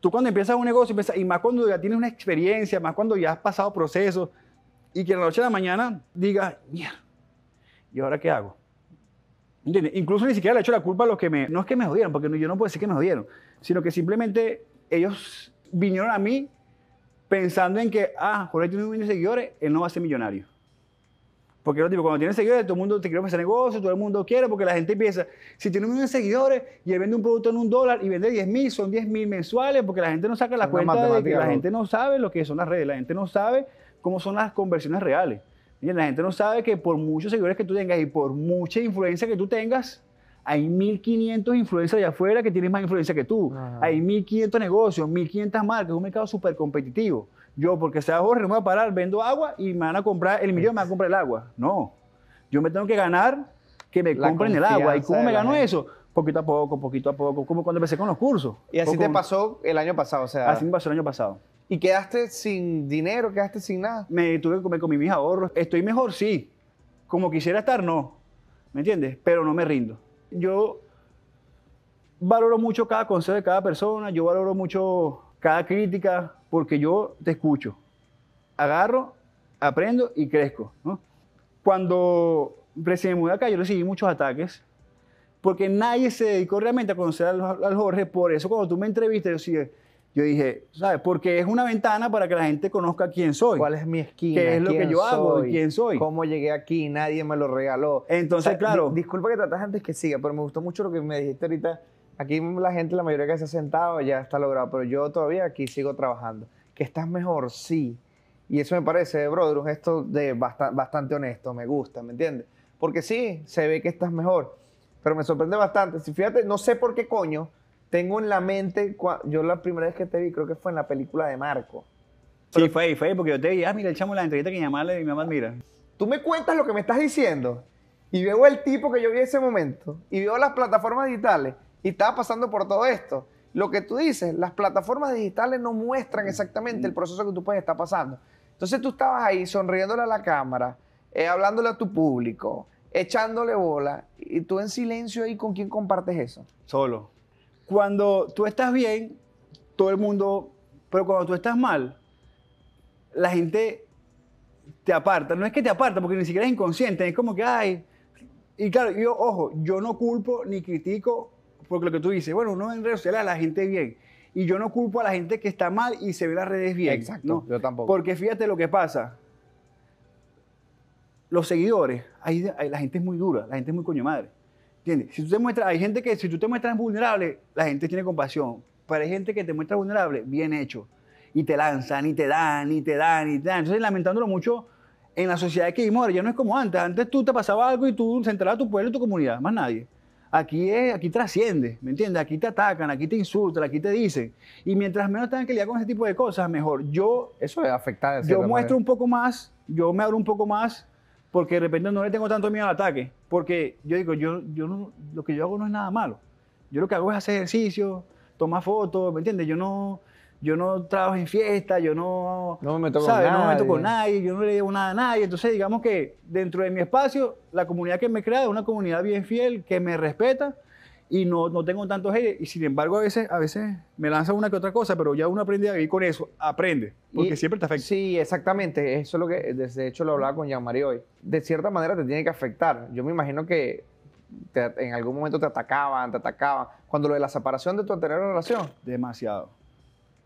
Tú cuando empiezas un negocio, y más cuando ya tienes una experiencia, más cuando ya has pasado procesos, y que en la noche de la mañana digas, mierda, ¿y ahora qué hago? Incluso ni siquiera le echo la culpa a los que me... No es que me jodieron, porque yo no puedo decir que me jodieron, sino que simplemente ellos vinieron a mí pensando en que, ah, Jorge tiene un millón de seguidores, él no va a ser millonario. Porque no digo cuando tienes seguidores, todo el mundo te quiere hacer negocio, todo el mundo quiere, porque la gente piensa, si tiene un millón de seguidores y él vende un producto en un dólar y vende 10 mil, son 10 mil mensuales, porque la gente no saca la cuenta de que la gente no sabe lo que son las redes, la gente no sabe cómo son las conversiones reales la gente no sabe que por muchos seguidores que tú tengas y por mucha influencia que tú tengas, hay 1.500 influencers allá afuera que tienen más influencia que tú. Hay 1.500 negocios, 1.500 marcas, es un mercado súper competitivo. Yo, porque sea Jorge, no me voy a parar, vendo agua y me van a comprar, el millón me van a comprar el agua. No, yo me tengo que ganar que me compren el agua. ¿Y cómo me gano eso? Poquito a poco, poquito a poco, como cuando empecé con los cursos. Y así te pasó el año pasado, o sea... Así me pasó el año pasado y quedaste sin dinero, quedaste sin nada. Me tuve que comer, con mis ahorros. Estoy mejor, sí. Como quisiera estar, no. ¿Me entiendes? Pero no me rindo. Yo valoro mucho cada consejo de cada persona, yo valoro mucho cada crítica, porque yo te escucho. Agarro, aprendo y crezco. ¿no? Cuando recién acá, yo recibí muchos ataques, porque nadie se dedicó realmente a conocer a los Jorge. Por eso, cuando tú me entrevistas, yo decía, yo dije, ¿sabes? Porque es una ventana para que la gente conozca quién soy. ¿Cuál es mi esquina? ¿Qué es lo que yo hago? ¿Quién soy? ¿Cómo llegué aquí? Nadie me lo regaló. Entonces, claro. disculpa que tratas antes que siga, pero me gustó mucho lo que me dijiste ahorita. Aquí la gente, la mayoría que se ha sentado ya está logrado, pero yo todavía aquí sigo trabajando. ¿Que estás mejor? Sí. Y eso me parece, brother, un gesto de bastante honesto, me gusta, ¿me entiendes? Porque sí, se ve que estás mejor, pero me sorprende bastante. Si fíjate, no sé por qué coño, tengo en la mente, yo la primera vez que te vi creo que fue en la película de Marco. sí, fue ahí, fue ahí, porque yo te vi. ah, mira, el chamo la entrevista que llamarle y mi mamá mira. Tú me cuentas lo que me estás diciendo y veo el tipo que yo vi ese momento y veo las plataformas digitales y estaba pasando por todo esto. Lo que tú dices, las plataformas digitales no muestran exactamente el proceso que tú puedes estar pasando. Entonces tú estabas ahí sonriéndole a la cámara, eh, hablándole a tu público, echándole bola y tú en silencio ahí, ¿con quién compartes eso? Solo. Cuando tú estás bien, todo el mundo, pero cuando tú estás mal, la gente te aparta. No es que te aparta, porque ni siquiera es inconsciente, es como que, ay, y claro, yo, ojo, yo no culpo ni critico, porque lo que tú dices, bueno, uno en redes sociales a la gente bien. Y yo no culpo a la gente que está mal y se ve las redes bien. Exacto. Yo tampoco. Porque fíjate lo que pasa. Los seguidores, la gente es muy dura, la gente es muy coño madre. Si tú te muestras, hay gente que si tú te muestras vulnerable, la gente tiene compasión. Pero hay gente que te muestra vulnerable, bien hecho. Y te lanzan, y te dan, y te dan, y te dan. Entonces, lamentándolo mucho, en la sociedad que vivimos ahora ya no es como antes. Antes tú te pasaba algo y tú centrabas tu pueblo y tu comunidad, más nadie. Aquí, es, aquí trasciende, ¿me entiendes? Aquí te atacan, aquí te insultan, aquí te dicen. Y mientras menos tengan que lidiar con ese tipo de cosas, mejor. Yo. Eso es afectar. Yo muestro un poco más, yo me abro un poco más, porque de repente no le tengo tanto miedo al ataque, porque yo digo, yo, yo lo que yo hago no es nada malo. Yo lo que hago es hacer ejercicio, tomar fotos, ¿me entiendes? Yo no, yo no trabajo en fiesta, yo no, no me meto con nadie. No me meto con nadie, yo no le digo nada a nadie. Entonces, digamos que dentro de mi espacio, la comunidad que me crea es una comunidad bien fiel, que me respeta y no, tengo tantos haters, Y sin embargo, a veces, a veces me lanza una que otra cosa, pero ya uno aprende a vivir con eso, aprende, porque siempre te afecta. Sí, exactamente. Eso es lo que, de hecho, lo hablaba con Jean-Marie hoy. De cierta manera te tiene que afectar. Yo me imagino que en algún momento te atacaban, te atacaban. Cuando lo de la separación de tu anterior relación. Demasiado.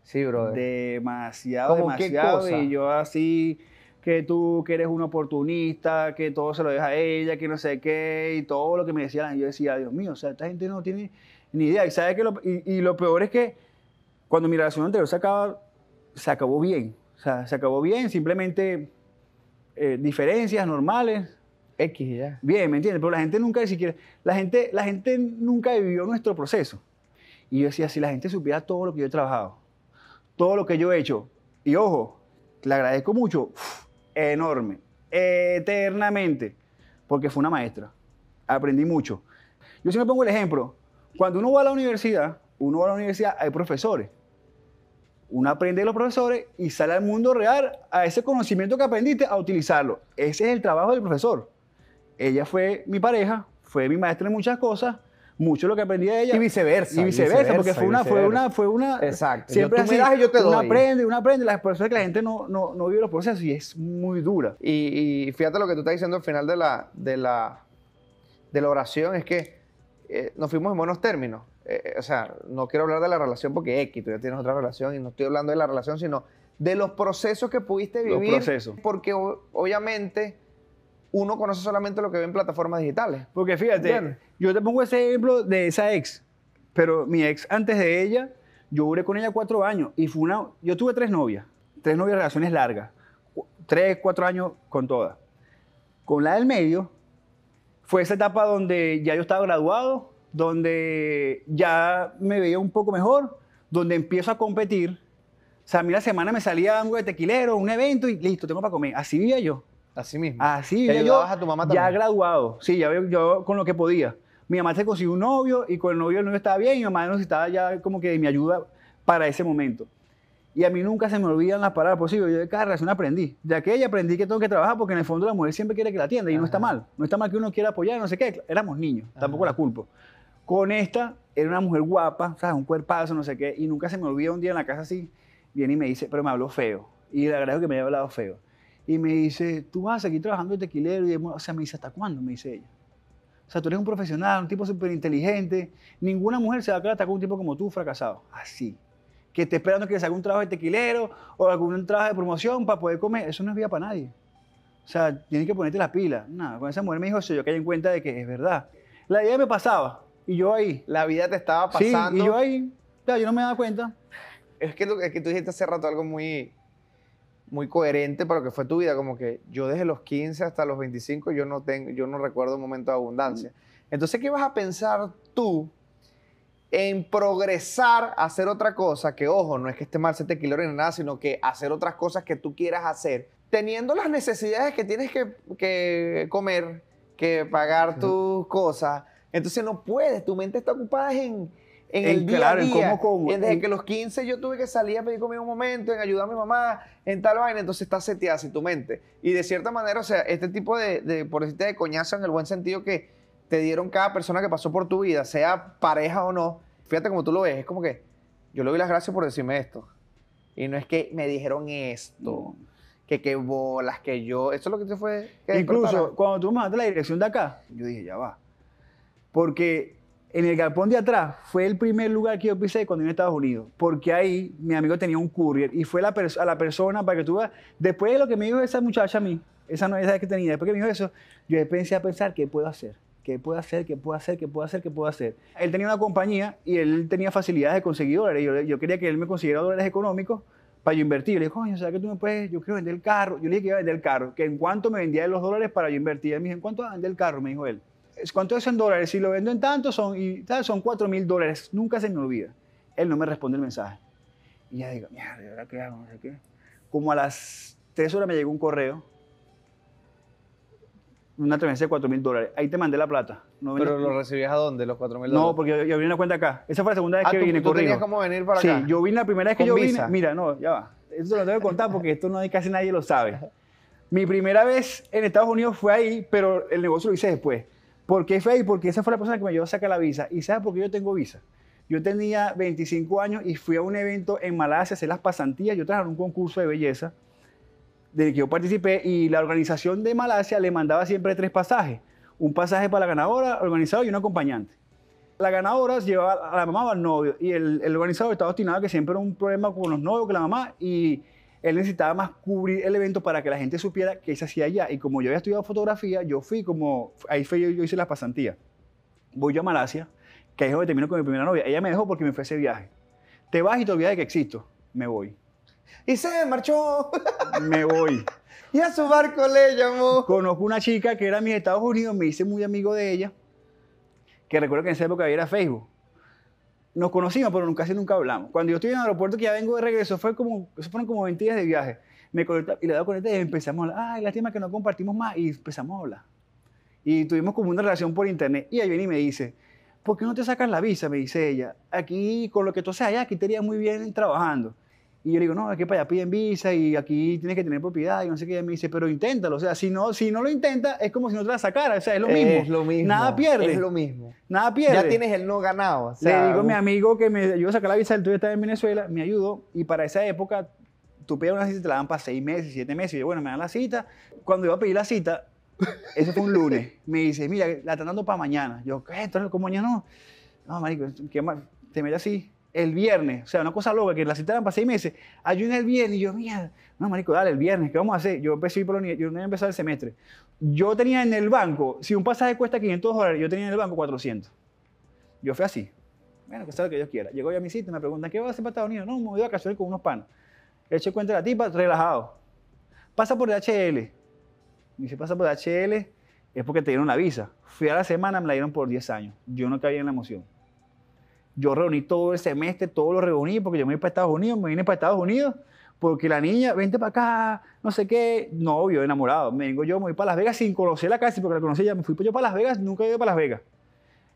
Sí, brother. Demasiado, demasiado. Y yo así que tú, que eres un oportunista, que todo se lo deja a ella, que no sé qué, y todo lo que me decían. yo decía, Dios mío, o sea, esta gente no tiene ni idea. Y, sabe que lo, y, lo peor es que cuando mi relación anterior se, acaba, se acabó bien. O sea, se acabó bien, simplemente eh, diferencias normales. X ya. Bien, ¿me entiendes? Pero la gente nunca ni siquiera, la gente, la gente nunca vivió nuestro proceso. Y yo decía, si la gente supiera todo lo que yo he trabajado, todo lo que yo he hecho, y ojo, le agradezco mucho, enorme, eternamente, porque fue una maestra. Aprendí mucho. Yo siempre pongo el ejemplo. Cuando uno va a la universidad, uno va a la universidad, hay profesores. Uno aprende de los profesores y sale al mundo real a ese conocimiento que aprendiste a utilizarlo. Ese es el trabajo del profesor. Ella fue mi pareja, fue mi maestra en muchas cosas, mucho lo que aprendí de ella. Y viceversa. Y viceversa, porque fue una, una, fue una. Exacto. Siempre tú me das y yo te doy. aprende, una aprende. Las personas que la gente no, no, no vive los procesos y es muy dura. Y, fíjate lo que tú estás diciendo al final de la, de la, de la oración, es que eh, nos fuimos en buenos términos. Eh, eh, o sea, no quiero hablar de la relación porque X, tú ya tienes otra relación y no estoy hablando de la relación, sino de los procesos que pudiste vivir. Los procesos. Porque obviamente uno conoce solamente lo que ve en plataformas digitales. Porque fíjate, yo te pongo ese ejemplo de esa ex, pero mi ex antes de ella, yo duré con ella cuatro años y fue una, yo tuve tres novias, tres novias relaciones largas, tres, cuatro años con todas. Con la del medio fue esa etapa donde ya yo estaba graduado, donde ya me veía un poco mejor, donde empiezo a competir. O sea, a mí la semana me salía algo de tequilero, un evento y listo, tengo para comer. Así vivía yo. Así mismo. Así ya Ya graduado, sí, ya yo, yo con lo que podía. Mi mamá se consiguió un novio y con el novio el novio estaba bien y mi mamá necesitaba ya como que mi ayuda para ese momento. Y a mí nunca se me olvidan las palabras posibles. Yo de cada relación aprendí. De aquella aprendí que tengo que trabajar porque en el fondo la mujer siempre quiere que la atienda y no está mal. No está mal que uno quiera apoyar, no sé qué. Éramos niños, tampoco la culpo. Con esta, era una mujer guapa, sea, un cuerpazo, no sé qué. Y nunca se me olvida un día en la casa así, viene y me dice, pero me habló feo. Y le agradezco que me haya hablado feo y me dice, tú vas a seguir trabajando de tequilero. o sea, me dice, ¿hasta cuándo? Me dice ella. O sea, tú eres un profesional, un tipo súper inteligente. Ninguna mujer se va a quedar con un tipo como tú, fracasado. Así. Que esté esperando que les haga un trabajo de tequilero o algún trabajo de promoción para poder comer. Eso no es vida para nadie. O sea, tienes que ponerte las pilas. Nada, con esa mujer me dijo eso, yo caí en cuenta de que es verdad. La vida me pasaba y yo ahí. La vida te estaba pasando. Sí, y yo ahí. yo no me daba cuenta. Es que, es que tú dijiste hace rato algo muy, muy coherente para lo que fue tu vida, como que yo desde los 15 hasta los 25 yo no tengo yo no recuerdo un momento de abundancia. Entonces, ¿qué vas a pensar tú en progresar hacer otra cosa, que ojo, no es que esté mal 7 kilos ni nada, sino que hacer otras cosas que tú quieras hacer, teniendo las necesidades que tienes que, que comer, que pagar tus cosas, entonces no puedes, tu mente está ocupada en en el, día claro, a cómo, cómo, desde que los 15 yo tuve que salir a pedir comida un momento, en ayudar a mi mamá, en tal vaina, entonces está seteada así tu mente. Y de cierta manera, o sea, este tipo de, por decirte, de coñazo en el buen sentido que te dieron cada persona que pasó por tu vida, sea pareja o no, fíjate como tú lo ves, es como que yo le doy las gracias por decirme esto. Y no es que me dijeron esto, que que qué bolas, que yo, eso es lo que te fue... Incluso cuando tú me mandaste la dirección de acá. Yo dije, ya va. Porque en el galpón de atrás fue el primer lugar que yo pisé cuando vine a Estados Unidos, porque ahí mi amigo tenía un courier y fue la a la persona para que tú Después de lo que me dijo esa muchacha a mí, esa novedad que tenía, después que me dijo eso, yo empecé a pensar qué puedo hacer, qué puedo hacer, qué puedo hacer, qué puedo hacer, qué puedo hacer. Él tenía una compañía y él tenía facilidades de conseguir dólares. Yo, quería que él me consiguiera dólares económicos para yo invertir. Yo le dije, coño, ¿sabes que tú me puedes? Yo quiero vender el carro. Yo le dije que iba a vender el carro, que en cuanto me vendía los dólares para yo invertir. Él me dijo, ¿en cuánto va a vender el carro? Me dijo él. ¿cuánto es en dólares? Si lo vendo en tanto, son, y, tal, son 4 mil dólares. Nunca se me olvida. Él no me responde el mensaje. Y ya digo, mierda, ¿y ahora qué hago? No qué. Como a las 3 horas me llegó un correo, una transferencia de 4 mil dólares. Ahí te mandé la plata. ¿Pero lo recibías a dónde, los 4 mil dólares? No, porque yo, abrí vine a cuenta acá. Esa fue la segunda vez ah, que tú, vine, tú tenías cómo venir para acá? Sí, yo vine la primera vez que yo vine. Mira, no, ya va. Esto te lo tengo que contar porque esto no casi nadie lo sabe. Mi primera vez en Estados Unidos fue ahí, pero el negocio lo hice después. ¿Por qué Faye? Porque esa fue la persona que me ayudó a sacar la visa. ¿Y sabes por qué yo tengo visa? Yo tenía 25 años y fui a un evento en Malasia a hacer las pasantías. Yo en un concurso de belleza del que yo participé y la organización de Malasia le mandaba siempre tres pasajes. Un pasaje para la ganadora, organizador y un acompañante. La ganadora llevaba a la mamá o al novio y el, el organizador estaba obstinado que siempre era un problema con los novios, con la mamá y él necesitaba más cubrir el evento para que la gente supiera que se hacía allá. Y como yo había estudiado fotografía, yo fui como, ahí fue yo, hice las pasantías. Voy yo a Malasia, que ahí es donde termino con mi primera novia. Ella me dejó porque me fue ese viaje. Te vas y te olvidas de que existo. Me voy. Y se marchó. Me voy. Y a su barco le llamó. Conozco una chica que era de Estados Unidos, me hice muy amigo de ella, que recuerdo que en esa época había Facebook nos conocimos, pero nunca, casi nunca hablamos. Cuando yo estoy en el aeropuerto, que ya vengo de regreso, fue como, fueron como 20 días de viaje. Me conecté y le doy conecta y empezamos a hablar. Ay, lástima que no compartimos más. Y empezamos a hablar. Y tuvimos como una relación por internet. Y ahí viene y me dice, ¿por qué no te sacas la visa? Me dice ella. Aquí, con lo que tú seas allá, aquí te muy bien trabajando. Y yo le digo, no, es que para allá piden visa y aquí tienes que tener propiedad y no sé qué. Y me dice, pero inténtalo. O sea, si no, si no lo intenta, es como si no te la sacara. O sea, es lo mismo. Es lo mismo. Nada pierde. Es lo mismo. Nada pierde. Ya tienes el no ganado. le digo mi amigo que me ayudó a sacar la visa, él todavía estaba en Venezuela, me ayudó. Y para esa época, tú pedías una cita y te la dan para seis meses, siete meses. Y yo, bueno, me dan la cita. Cuando iba a pedir la cita, eso fue un lunes. Me dice, mira, la están dando para mañana. Yo, ¿qué? Entonces, ¿cómo mañana no? No, marico, ¿qué mal? Te así el viernes. O sea, una cosa loca, que la citaran para seis meses. Ayuné el viernes y yo, mía, no, marico, dale, el viernes, ¿qué vamos a hacer? Yo empecé a ir por la universidad, yo no empezar el semestre. Yo tenía en el banco, si un pasaje cuesta 500 dólares, yo tenía en el banco 400. Yo fui así. Bueno, que sea lo que Dios quiera. Llego yo a mi cita y me preguntan, ¿qué vas a hacer para Estados Unidos? No, me voy a vacaciones con unos panos. Eche cuenta de la tipa, relajado. Pasa por DHL. Me dice, pasa por DHL, es porque te dieron la visa. Fui a la semana, me la dieron por 10 años. Yo no caí en la emoción. Yo reuní todo el semestre, todo lo reuní, porque yo me iba para Estados Unidos, me vine para Estados Unidos, porque la niña, vente para acá, no sé qué, novio, enamorado. Me vengo yo, me voy para Las Vegas sin conocer la casa, porque la conocí ya, me fui yo para Las Vegas, nunca he ido para Las Vegas.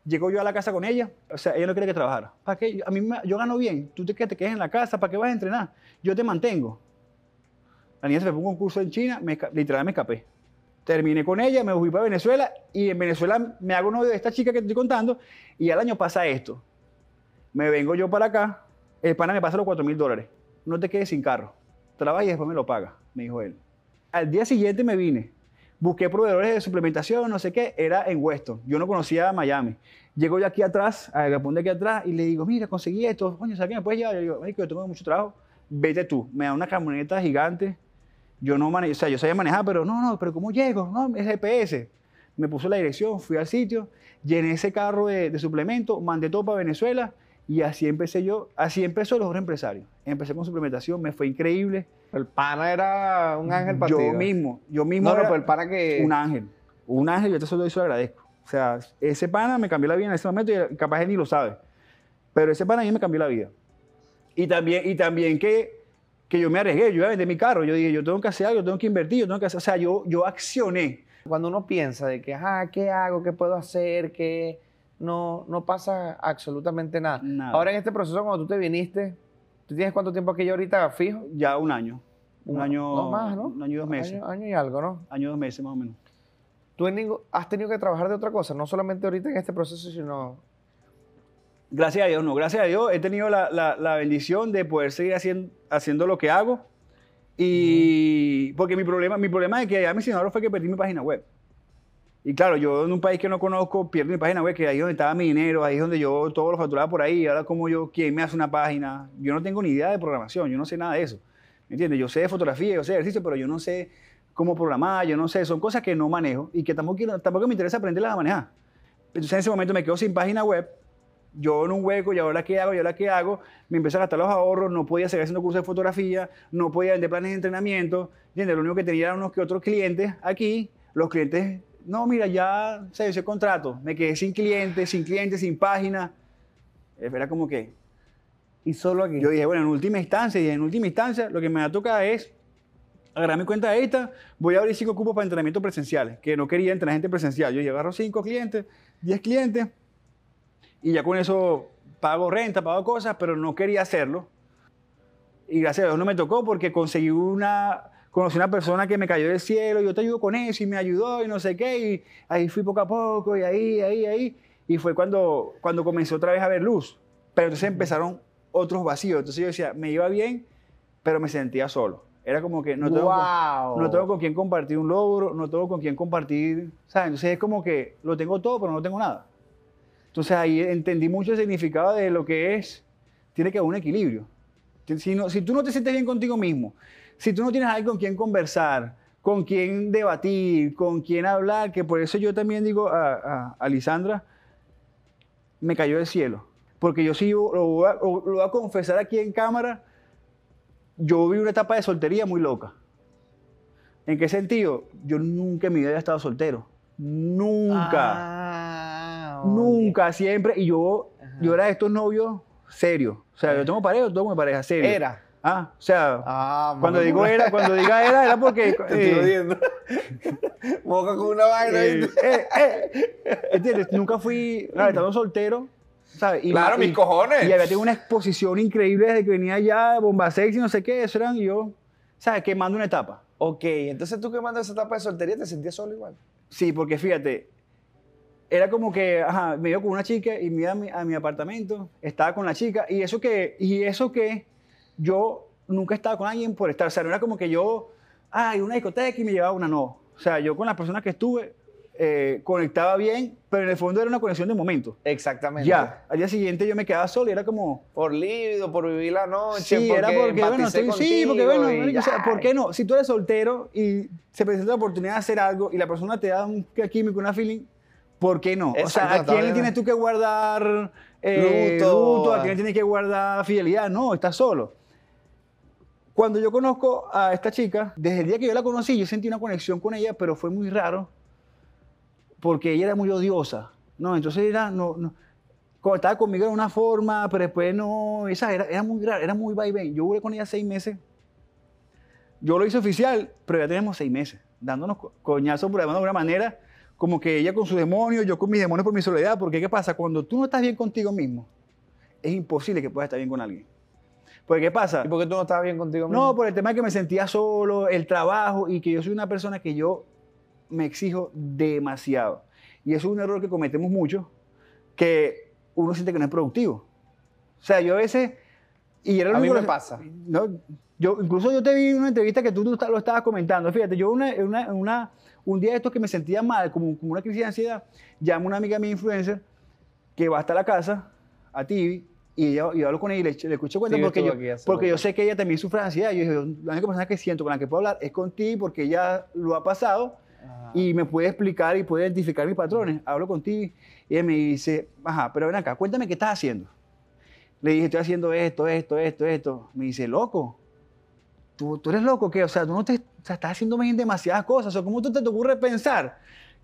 Llego yo a la casa con ella, o sea, ella no quiere que trabajara. ¿Para qué? A mí yo gano bien, tú te, quedas te quedes en la casa, ¿para qué vas a entrenar? Yo te mantengo. La niña se me fue a un curso en China, literal me escapé. Terminé con ella, me fui para Venezuela y en Venezuela me hago novio de esta chica que te estoy contando y al año pasa esto. Me vengo yo para acá, el pana me pasa los 4 mil dólares. No te quedes sin carro. Trabaja y después me lo paga, me dijo él. Al día siguiente me vine. Busqué proveedores de suplementación, no sé qué. Era en Weston. Yo no conocía Miami. Llego yo aquí atrás, al capón de aquí atrás, y le digo, mira, conseguí esto. Coño, ¿sabes qué me puedes llevar? Yo digo, ay, que yo tengo mucho trabajo. Vete tú. Me da una camioneta gigante. Yo no manejo, o sea, yo sabía manejar, pero no, no, pero ¿cómo llego? No, es GPS me puso la dirección, fui al sitio, llené ese carro de, de suplemento, mandé todo para Venezuela y así empecé yo, así empezó los otros empresarios. Empecé con suplementación, me fue increíble. El pana era un ángel para Yo mismo, yo mismo. No, era pero el pana que. Un ángel. Un ángel, yo te solo eso lo agradezco. O sea, ese pana me cambió la vida en ese momento y capaz él ni lo sabe. Pero ese pana a mí me cambió la vida. Y también, y también que, que yo me arriesgué, yo iba a vender mi carro. Yo dije, yo tengo que hacer algo, yo tengo que invertir, yo tengo que hacer. O sea, yo, yo accioné. Cuando uno piensa de que, ah, ¿qué hago? ¿Qué puedo hacer? ¿Qué.? no, no pasa absolutamente nada. Ahora en este proceso, cuando tú te viniste, ¿tú tienes cuánto tiempo aquí ahorita fijo? Ya un año. Un año. Un año y dos meses. Año, año y algo, ¿no? Año y dos meses más o menos. ¿Tú has tenido que trabajar de otra cosa? No solamente ahorita en este proceso, sino gracias a Dios, no, gracias a Dios he tenido la, bendición de poder seguir haciendo, lo que hago. Y porque mi problema, mi problema de que allá me enseñaron fue que perdí mi página web. Y claro, yo en un país que no conozco, pierdo mi página web, que ahí donde estaba mi dinero, ahí es donde yo todo lo facturaba por ahí. Ahora, como yo, ¿quién me hace una página? Yo no tengo ni idea de programación, yo no sé nada de eso. ¿Me entiendes? Yo sé de fotografía, yo sé de ejercicio, pero yo no sé cómo programar, yo no sé. Son cosas que no manejo y que tampoco, me interesa aprenderlas a manejar. Entonces, en ese momento me quedo sin página web, yo en un hueco, y ahora qué hago, y ahora qué hago, me empecé a gastar los ahorros, no podía seguir haciendo cursos de fotografía, no podía vender planes de entrenamiento, ¿entiendes? Lo único que tenía eran unos que otros clientes aquí, los clientes no, mira, ya se ese el contrato, me quedé sin clientes, sin clientes, sin página. Era como que... Y solo aquí. Yo dije, bueno, en última instancia, y en última instancia, lo que me va a tocar es agarrar mi cuenta de esta, voy a abrir cinco cupos para entrenamiento presenciales, que no quería entrenar gente presencial. Yo dije, agarro cinco clientes, diez clientes, y ya con eso pago renta, pago cosas, pero no quería hacerlo. Y gracias a Dios no me tocó porque conseguí una conocí una persona que me cayó del cielo, yo te ayudo con eso y me ayudó y no sé qué, y ahí fui poco a poco y ahí, ahí, ahí. Y fue cuando, cuando comenzó otra vez a ver luz. Pero entonces empezaron otros vacíos. Entonces yo decía, me iba bien, pero me sentía solo. Era como que no tengo, con, no tengo con quién compartir un logro, no tengo con quién compartir, ¿sabes? Entonces es como que lo tengo todo, pero no tengo nada. Entonces ahí entendí mucho el significado de lo que es, tiene que haber un equilibrio. Si, si tú no te sientes bien contigo mismo, si tú no tienes alguien con quien conversar, con quien debatir, con quien hablar, que por eso yo también digo a, a, Lisandra, me cayó del cielo. Porque yo sí lo voy, a, confesar aquí en cámara, yo vi una etapa de soltería muy loca. ¿En qué sentido? Yo nunca en mi vida había estado soltero. Nunca. Ah, nunca, siempre. Y yo, yo era de estos novios serios. O sea, yo tengo pareja, tengo mi pareja seria. Era. Ah, o sea, ah, cuando digo era, cuando diga era, era porque. Te estoy eh, odiando. Boca con una vaina. Eh, eh, eh ¿Entiendes? Nunca fui. Claro, estaba soltero. ¿sabes? Y claro, mis cojones. Y había tenido una exposición increíble desde que venía allá, bomba sexy, no sé qué, eso eran yo. ¿Sabes? Quemando una etapa. Ok, entonces tú quemando esa etapa de soltería te sentías solo igual. Sí, porque fíjate, era como que, ajá, me iba con una chica y me iba a mi, a mi, apartamento, estaba con la chica, y eso que, y eso que yo nunca estaba con alguien por estar. O sea, no era como que yo, ay, ah, una discoteca y me llevaba una, no. O sea, yo con las personas que estuve eh, conectaba bien, pero en el fondo era una conexión de momento. Exactamente. Ya, al día siguiente yo me quedaba solo y era como... Por líbido, por vivir la noche, sí, porque era porque, bueno, sí, porque bueno, o sea, ¿por qué no? Si tú eres soltero y se presenta la oportunidad de hacer algo y la persona te da un químico, una feeling, ¿por qué no? o sea, ¿a quién le tienes tú que guardar eh, luto, ¿A quién le tienes que guardar fidelidad? No, estás solo. Cuando yo conozco a esta chica, desde el día que yo la conocí, yo sentí una conexión con ella, pero fue muy raro porque ella era muy odiosa, ¿no? Entonces era, no, no estaba conmigo era una forma, pero después no, esa era, era muy rara, era muy vaivén. Yo duré con ella seis meses. Yo lo hice oficial, pero ya tenemos seis meses, dándonos coñazos, por de alguna manera, como que ella con su demonio, yo con mis demonios por mi soledad, porque ¿qué pasa? Cuando tú no estás bien contigo mismo, es imposible que puedas estar bien con alguien. ¿Por pues, ¿qué pasa? ¿Y por qué tú no estabas bien contigo No, por el tema de que me sentía solo, el trabajo y que yo soy una persona que yo me exijo demasiado. Y eso es un error que cometemos mucho, que uno siente que no es productivo. O sea, yo a veces... Y era lo a mí me pasa. No, yo, incluso yo te vi en una entrevista que tú, lo estabas comentando. Fíjate, yo una, un día de estos que me sentía mal, como, una crisis de ansiedad, llamo a una amiga mía influencer que va hasta la casa, a ti, y yo, hablo con ella y le, escucho cuenta porque, yo, sé que ella también sufre ansiedad. Yo digo, la única persona que siento con la que puedo hablar es contigo porque ella lo ha pasado y me puede explicar y puede identificar mis patrones. hablo Hablo contigo y ella me dice, ajá, pero ven acá, cuéntame qué estás haciendo. Le dije, estoy haciendo esto, esto, esto, esto. Me dice, loco, ¿tú, tú eres loco qué? o sea, tú no te o sea, estás haciendo demasiadas cosas. O sea, ¿cómo tú te, te ocurre pensar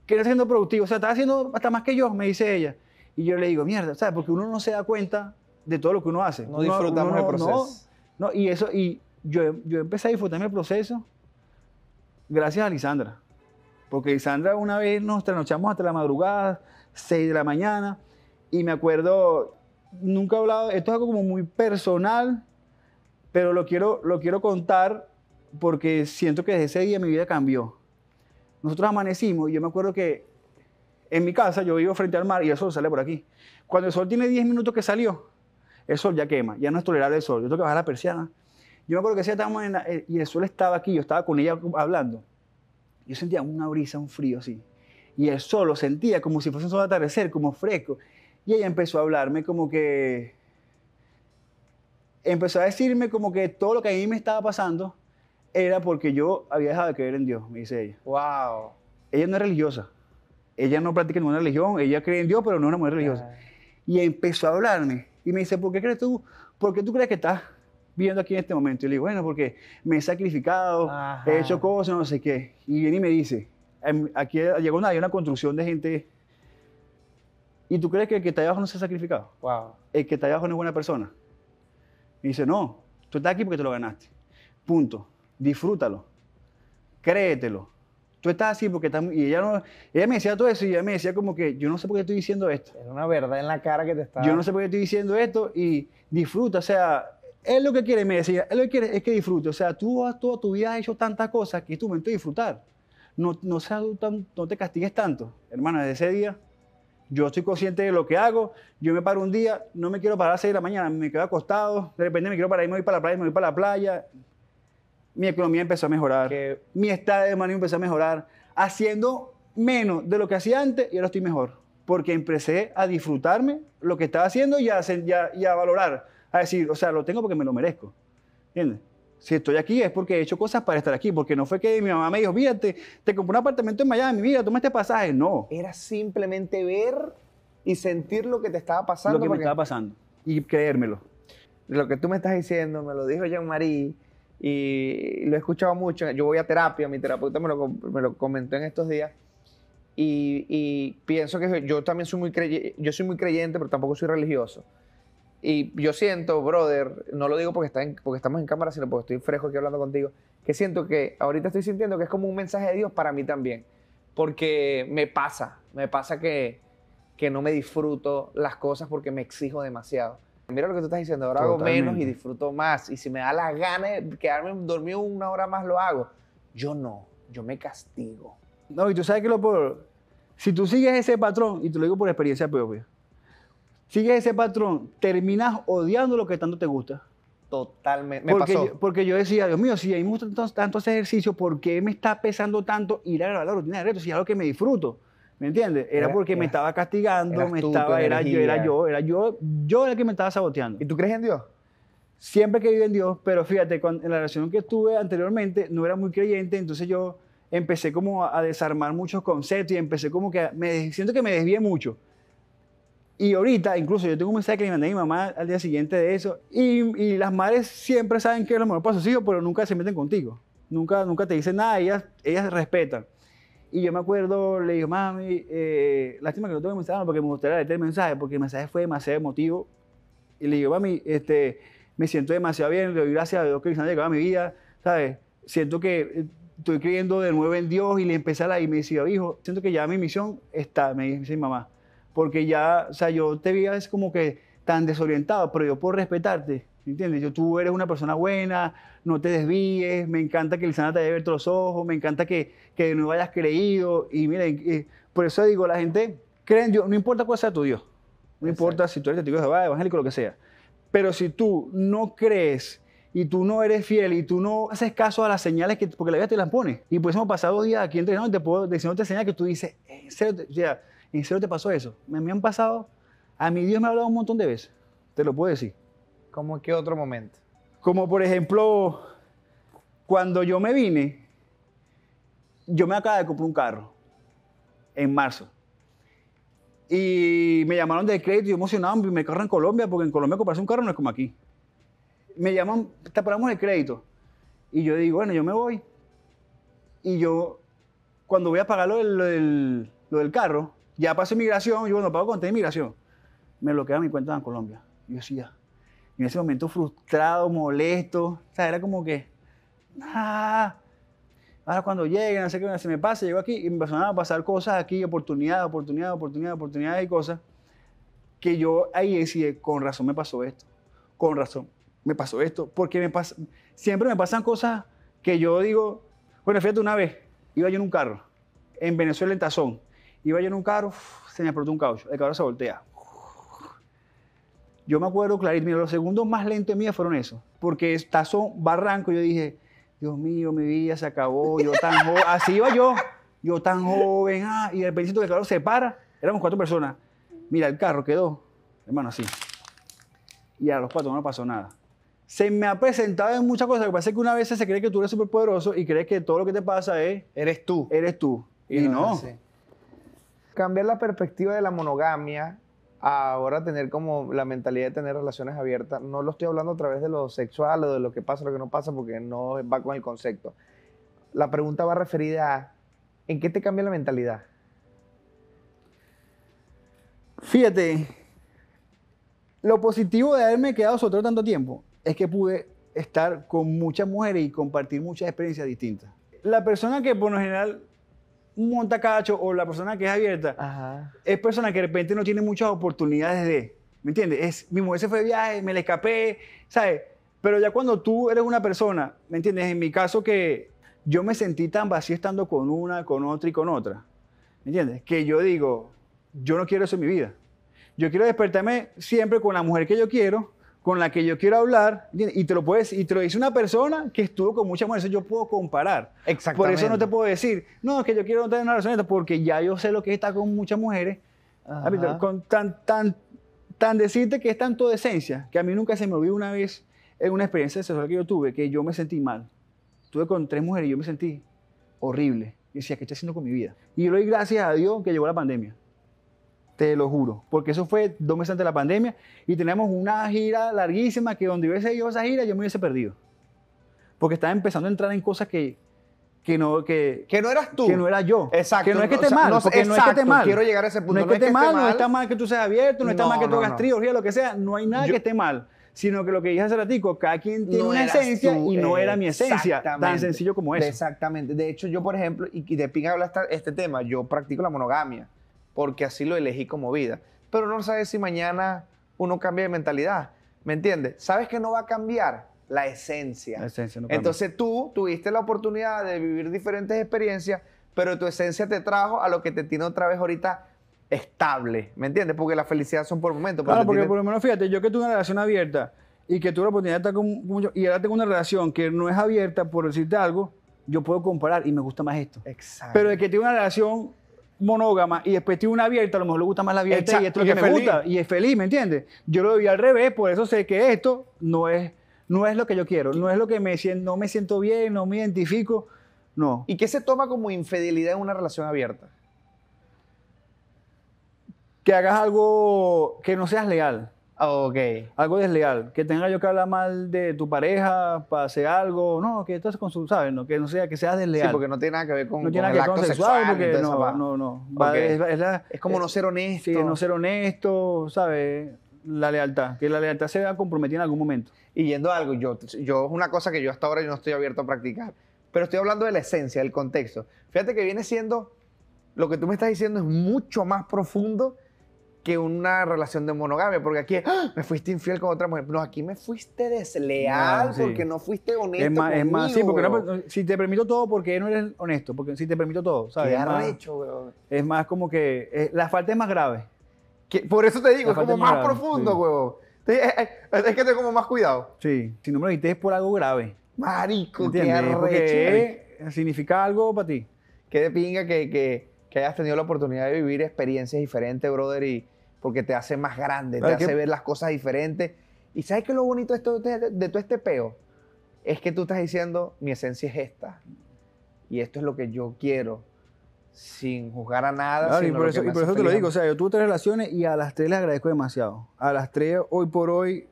que eres estás siendo productivo? O sea, estás haciendo hasta más que yo, me dice ella. Y yo le digo, mierda, ¿sabes? Porque uno no se da cuenta de todo lo que uno hace. No disfrutamos el proceso. No, y eso, y yo, yo empecé a disfrutar el proceso gracias a Lisandra. Porque Lisandra una vez nos trasnochamos hasta la madrugada, 6 de la mañana, y me acuerdo, nunca he hablado, esto es algo como muy personal, pero lo quiero, lo quiero contar porque siento que desde ese día mi vida cambió. Nosotros amanecimos y yo me acuerdo que en mi casa yo vivo frente al mar y el sol sale por aquí. Cuando el sol tiene 10 minutos que salió, el sol ya quema, ya no es tolerable el sol, yo tengo que bajar la persiana. Yo me acuerdo que ese estábamos en eh, y el sol estaba aquí, yo estaba con ella hablando. Yo sentía una brisa, un frío así. Y el sol lo sentía como si fuese un sol atardecer, como fresco. Y ella empezó a hablarme como que... Empezó a decirme como que todo lo que a mí me estaba pasando era porque yo había dejado de creer en Dios, me dice ella. ¡Wow! Ella no es religiosa. Ella no practica ninguna religión. Ella cree en Dios, pero no era una mujer religiosa. Y empezó a hablarme y me dice, ¿por qué crees tú? ¿Por qué tú crees que estás viendo aquí en este momento? Y le digo, bueno, porque me he sacrificado, he hecho cosas, no sé qué. Y viene y me dice, em, aquí llegó una, una construcción de gente. ¿Y tú crees que el que está abajo no se ha sacrificado? Wow. El que está abajo no es buena persona. Y dice, no, tú estás aquí porque te lo ganaste. Punto. Disfrútalo. Créetelo está así porque estás... Y ella, no, me decía todo eso y ella me decía como que yo no sé por qué estoy diciendo esto. Era una verdad en la cara que te estaba... Yo no sé por qué estoy diciendo esto y disfruta, o sea, es lo que quiere, me decía, es lo que quiere es que disfrute. O sea, tú toda tu vida has hecho tantas cosas que es tu momento de disfrutar. No, no, seas tan, no te castigues tanto. Hermana, desde ese día yo estoy consciente de lo que hago. Yo me paro un día, no me quiero parar a las 6 de la mañana, me quedo acostado. De repente me quiero parar y me voy para la playa, me voy para la playa mi economía empezó a mejorar, mi estado de ánimo empezó a mejorar, haciendo menos de lo que hacía antes y ahora estoy mejor, porque empecé a disfrutarme lo que estaba haciendo y a, valorar, a decir, o sea, lo tengo porque me lo merezco, ¿entiendes? Si estoy aquí es porque he hecho cosas para estar aquí, porque no fue que mi mamá me dijo, mira, te, compré un apartamento en Miami, mira, toma este pasaje. No. Era simplemente ver y sentir lo que te estaba pasando. Lo que me estaba pasando y creérmelo. Lo que tú me estás diciendo, me lo dijo Jean-Marie, y lo he escuchado mucho. Yo voy a terapia, mi terapeuta me lo, me lo comentó en estos días. Y, pienso que yo también soy muy creyente, yo soy muy creyente, pero tampoco soy religioso. Y yo siento, brother, no lo digo porque, está porque estamos en cámara, sino porque estoy fresco aquí hablando contigo, que siento que ahorita estoy sintiendo que es como un mensaje de Dios para mí también. Porque me pasa, me pasa que, que no me disfruto las cosas porque me exijo demasiado. Mira lo que tú estás diciendo, ahora hago menos y disfruto más. Y si me da la gana de quedarme dormido una hora más, lo hago. Yo no, yo me castigo. No, y tú sabes que lo por Si tú sigues ese patrón, y te lo digo por experiencia propia, sigues ese patrón, terminas odiando lo que tanto te gusta. Totalmente. Me porque, pasó. Yo, porque yo decía, Dios mío, si a mí me gusta tanto, tanto ese ejercicio, ¿por qué me está pesando tanto ir a la rutina de retos? Si es algo que me disfruto. ¿Me entiendes? Era porque me estaba castigando, me estaba, era yo, era yo, era yo, yo era el que me estaba saboteando. ¿Y tú crees en Dios? Siempre que vive en Dios, pero fíjate, en la relación que estuve anteriormente no era muy creyente, entonces yo empecé como a, desarmar muchos conceptos y empecé como que me, siento que me desvié mucho. Y ahorita, incluso yo tengo un mensaje que le mandé a mi mamá al día siguiente de eso. Y, las madres siempre saben que es lo mejor para sus hijos, pero nunca se meten contigo. Nunca, nunca te dicen nada, ellas, ellas respetan. Y yo me acuerdo, le digo, mami, eh, lástima que no tengo el mensaje porque me gustaría leer el mensaje, porque el mensaje fue demasiado emotivo. Y le digo, mami, este, me siento demasiado bien, le doy gracias a Dios que ha llegó a mi vida, ¿sabes? Siento que eh, estoy creyendo de nuevo en Dios y le empecé a la y me decía, hijo, siento que ya mi misión está, me dice mi mamá. Porque ya, o sea, yo te veía es como que tan desorientado, pero yo por respetarte, ¿entiendes? Yo, tú eres una persona buena, no te desvíes, me encanta que el sana te haya abierto los ojos, me encanta que, que no hayas creído. Y miren, por eso digo, la gente cree en Dios, no importa cuál sea tu Dios, no importa si tú eres testigo de Jehová, evangélico, lo que sea. Pero si tú no crees y tú no eres fiel y tú no haces caso a las señales que, porque la vida te las pone. Y pues hemos pasado días aquí entre y te puedo decir otra señal que tú dices, en serio, te, ya, en serio te pasó eso. me han pasado, a mi Dios me ha hablado un montón de veces, te lo puedo decir. ¿Cómo que otro momento? Como por ejemplo, cuando yo me vine, yo me acabo de comprar un carro en marzo. Y me llamaron de crédito, yo emocionado, me carro en Colombia, porque en Colombia comprarse un carro no es como aquí. Me llaman, te paramos el crédito. Y yo digo, bueno, yo me voy. Y yo, cuando voy a pagar lo del, carro, ya pasé migración, yo bueno, pago con migración. Me lo en mi cuenta en Colombia. Yo decía, en ese momento frustrado, molesto. era como que, ah, ahora cuando lleguen, no sé se me pasa, llego aquí y empezaron a pasar cosas aquí, oportunidades, oportunidades, oportunidades, oportunidades y cosas que yo ahí decía, con razón me pasó esto, con razón me pasó esto, porque me pasa, siempre me pasan cosas que yo digo, bueno, fíjate una vez, iba yo en un carro, en Venezuela en Tazón, iba yo en un carro, se me explotó un caucho, el carro se voltea, yo me acuerdo clarito, mira, los segundos más lentos míos fueron esos, porque son barranco, yo dije, Dios mío, mi vida se acabó, yo tan joven, así iba yo, yo tan joven, ah, y el repente el carro se para, éramos cuatro personas, mira, el carro quedó, hermano, así, y a los cuatro no pasó nada. Se me ha presentado en muchas cosas, lo que pasa que una vez se cree que tú eres súper poderoso y crees que todo lo que te pasa es... Eres tú. Eres tú. Y, no. Cambiar la perspectiva de la monogamia ahora tener como la mentalidad de tener relaciones abiertas. No lo estoy hablando a través de lo sexual o de lo que pasa, lo que no pasa, porque no va con el concepto. La pregunta va referida a, ¿en qué te cambia la mentalidad? Fíjate, lo positivo de haberme quedado soltero tanto tiempo es que pude estar con muchas mujeres y compartir muchas experiencias distintas. La persona que por lo general un montacacho o la persona que es abierta es persona que de repente no tiene muchas oportunidades de, ¿me entiendes? Es, mi mujer se fue de viaje, me la escapé, ¿sabes? Pero ya cuando tú eres una persona, ¿me entiendes? En mi caso que yo me sentí tan vacío estando con una, con otra y con otra, ¿me entiendes? Que yo digo, yo no quiero eso en mi vida. Yo quiero despertarme siempre con la mujer que yo quiero, con la que yo quiero hablar y te lo puedes y te lo dice una persona que estuvo con muchas mujeres, yo puedo comparar. Por eso no te puedo decir, no, es que yo quiero tener una relación porque ya yo sé lo que está con muchas mujeres. Con tan tan tan decirte que es tanto de esencia que a mí nunca se me olvidó una vez en una experiencia sexual que yo tuve que yo me sentí mal. estuve con tres mujeres y yo me sentí horrible. y decía, ¿qué está haciendo con mi vida? Y lo le doy gracias a Dios que llegó la pandemia te lo juro, porque eso fue dos meses antes de la pandemia y teníamos una gira larguísima que donde hubiese ido esa gira yo me hubiese perdido, porque estaba empezando a entrar en cosas que, que no que, que no eras tú que no era yo exacto que no es que esté mal no, porque no es que esté mal quiero no es que, esté, mal, no está mal que tú seas abierto no está mal que tú hagas trío, lo que sea no hay nada que esté mal sino que lo que dije hace ratico cada quien tiene una esencia y no era mi esencia tan sencillo como eso exactamente de hecho yo por ejemplo y, de ping habla este tema yo practico la monogamia porque así lo elegí como vida. Pero no sabes si mañana uno cambia de mentalidad, ¿me entiendes? ¿Sabes que no va a cambiar? La esencia. La esencia no Entonces tú tuviste la oportunidad de vivir diferentes experiencias, pero tu esencia te trajo a lo que te tiene otra vez ahorita estable, ¿me entiendes? Porque la felicidad son por momentos. Claro, porque por lo menos fíjate, yo que tuve una relación abierta y que tuve la oportunidad de estar con mucho, y ahora tengo una relación que no es abierta, por decirte algo, yo puedo comparar y me gusta más esto. Exacto. Pero de que tiene una relación monógama y después tiene una abierta, a lo mejor le gusta más la abierta y esto es lo que me gusta y es feliz, ¿me entiendes? Yo lo vi al revés, por eso sé que esto no es, no es lo que yo quiero, no es lo que me, no me siento bien, no me identifico, no. ¿Y qué se toma como infidelidad en una relación abierta? Que hagas algo que no seas leal. Ah, ok. Algo desleal. Que tenga yo que hablar mal de tu pareja para hacer algo. No, que entonces con su, ¿sabes? No, que no sea, que seas desleal. Sí, porque no tiene nada que ver con, no tiene el acto sexual. porque no, no, no, es, como no ser honesto. Sí, no ser honesto, ¿sabes? La lealtad. Que la lealtad se vea comprometida en algún momento. Y yendo a algo, yo, yo es una cosa que yo hasta ahora yo no estoy abierto a practicar. Pero estoy hablando de la esencia, del contexto. Fíjate que viene siendo, lo que tú me estás diciendo es mucho más profundo una relación de monogamia, porque aquí ¡ah! me fuiste infiel con otra mujer. No, aquí me fuiste desleal ah, porque no fuiste honesto. Es más, es más sí, porque si te permito todo, porque no eres honesto, porque si te permito todo, ¿sabes? es, arrecho, más, es más como que eh, la falta es más grave. Que, por eso te digo, es como más, profundo, eh, eh, es, que te como más cuidado. Sí, si no me lo dijiste es por algo grave. Marico, qué arrecho. significa algo para ti. Qué de pinga que, que que hayas tenido la oportunidad de vivir experiencias diferentes, brother, y, porque te hace más grande, te hace ver las cosas diferentes. Y ¿sabes qué es lo bonito de, de, todo este peo? Es que tú estás diciendo, mi esencia es esta, y esto es lo que yo quiero, sin juzgar a nada. Claro, y por eso, te lo digo, o sea, yo tuve tres relaciones y a las tres les agradezco demasiado. A las tres, hoy por hoy,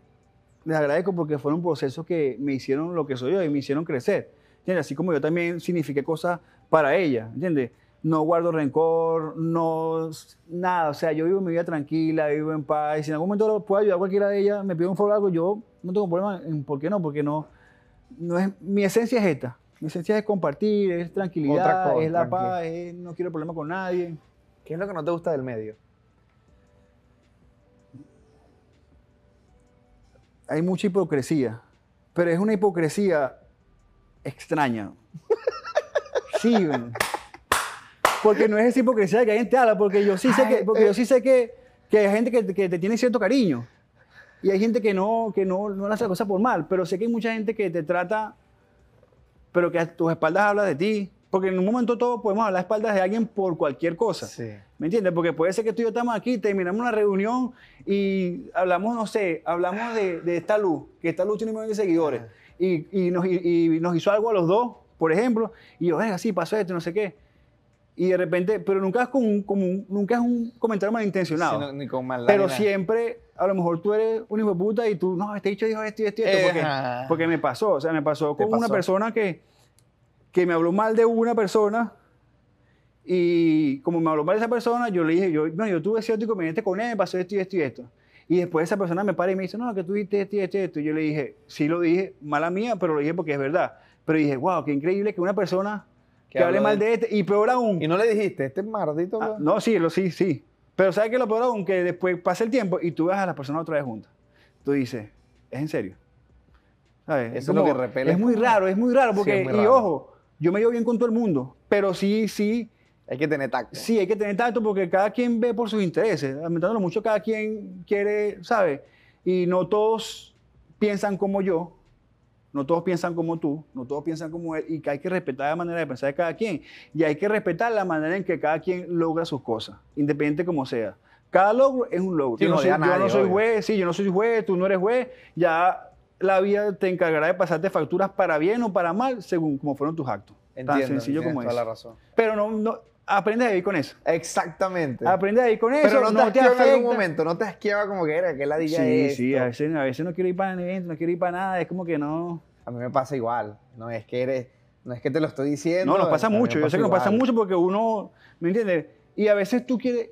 les agradezco porque fueron procesos que me hicieron lo que soy yo y me hicieron crecer. ¿Entiendes? Así como yo también signifiqué cosas para ella, ¿entiendes? no guardo rencor, no, nada, o sea, yo vivo mi vida tranquila, vivo en paz, y si en algún momento puedo ayudar a cualquiera de ellas, me pido un favor algo, yo no tengo problema por qué no, porque no, no es, mi esencia es esta, mi esencia es compartir, es tranquilidad, es la paz, no quiero problema con nadie. ¿Qué es lo que no te gusta del medio? Hay mucha hipocresía, pero es una hipocresía extraña. sí, porque no es esa hipocresía de que alguien te habla, porque yo sí sé que, porque yo eh. sí sé que, que hay gente que, te tiene cierto cariño y hay gente que no, que no, no hace la cosa por mal, pero sé que hay mucha gente que te trata, pero que a tus espaldas habla de ti. Porque en un momento todo podemos hablar a espaldas de alguien por cualquier cosa. ¿Me entiendes? Porque puede ser que tú y yo estamos aquí, terminamos una reunión y hablamos, no sé, hablamos de, esta luz, que esta luz tiene un de seguidores, y, nos, nos, hizo algo a los dos, por ejemplo, y yo, venga, así pasó esto, no sé qué y de repente, pero nunca es, con un, nunca es un comentario malintencionado. ni con maldad. Pero siempre, a lo mejor tú eres un hijo de puta y tú, no, este dicho dijo esto y esto y esto. Porque, me pasó, o sea, me pasó con una persona que, que me habló mal de una persona y como me habló mal de esa persona, yo le dije, yo, no, yo tuve cierto inconveniente con él, pasó esto y esto y esto. Y después esa persona me para y me dice, no, que tú dijiste esto y esto y esto. Y yo le dije, sí lo dije, mala mía, pero lo dije porque es verdad. Pero dije, wow, qué increíble que una persona que hable mal de este. Y peor aún. Y no le dijiste, este es maldito. Ah, pues. no, sí, lo, sí, sí. Pero ¿sabes que Lo peor aún, que después pasa el tiempo y tú vas a la persona otra vez juntas. Tú dices, ¿es en serio? ¿Sabes? Eso es lo que repele. Es muy raro, es muy raro. Porque, y ojo, yo me llevo bien con todo el mundo. Pero sí, sí. Hay que tener tacto. Sí, hay que tener tacto porque cada quien ve por sus intereses. Lamentándolo mucho, cada quien quiere, ¿sabes? Y no todos piensan como yo no todos piensan como tú, no todos piensan como él, y que hay que respetar la manera de pensar de cada quien. Y hay que respetar la manera en que cada quien logra sus cosas, independiente como sea. Cada logro es un logro. yo, no soy, nadie, soy juez, sí, yo no soy juez, tú no eres juez, ya la vida te encargará de pasarte facturas para bien o para mal, según como fueron tus actos. Tan sencillo como es. la razón. Pero no aprende a vivir con eso. Exactamente. Aprende a vivir con eso. Pero no, te, te en algún momento, no te esquiva como que era, que la DJ. Sí, sí, a veces, a veces no quiero ir para el evento, no quiero ir para nada, es como que no. A mí me pasa igual, no es que eres, no es que te lo estoy diciendo. No, nos pasa mucho, yo sé que nos pasa mucho porque uno, ¿me entiendes? Y a veces tú quieres,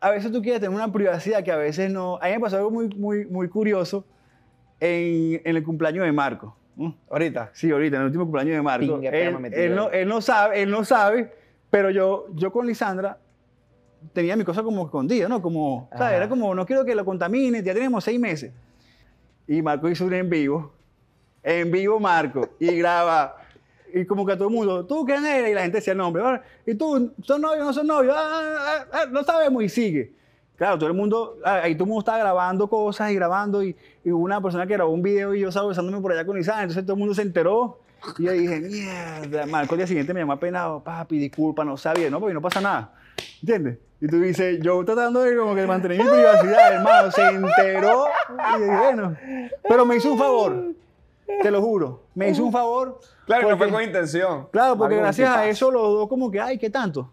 a veces tú quieres tener una privacidad que a veces no. A mí me pasó algo muy, muy, muy curioso en, el cumpleaños de Marco. ¿Ahorita? Sí, ahorita, en el último cumpleaños de Marco. no, él no sabe, él no sabe pero yo, yo con Lisandra tenía mi cosa como escondida, ¿no? Como, era como, no quiero que lo contamines, ya tenemos seis meses. Y Marco hizo un en vivo, en vivo Marco, y graba, y como que a todo el mundo, ¿tú quién eres? Y la gente decía el nombre, y tú, ¿son novios no son novios? Ah, ah, ah, no sabemos, y sigue. Claro, todo el mundo, ahí todo el mundo estaba grabando cosas y grabando, y, una persona que grabó un video y yo estaba besándome por allá con Lisandra, entonces todo el mundo se enteró y yo dije, mierda, Marco, el día siguiente me llamó apenado, papi, disculpa, no sabía, no, porque no pasa nada. ¿Entiendes? Y tú dices, yo tratando de como que mantener mi privacidad, hermano, se enteró. Y bueno, pero me hizo un favor, te lo juro, me hizo un favor. Claro, porque, no fue con intención. Claro, porque gracias a eso los dos como que, ay, ¿qué tanto?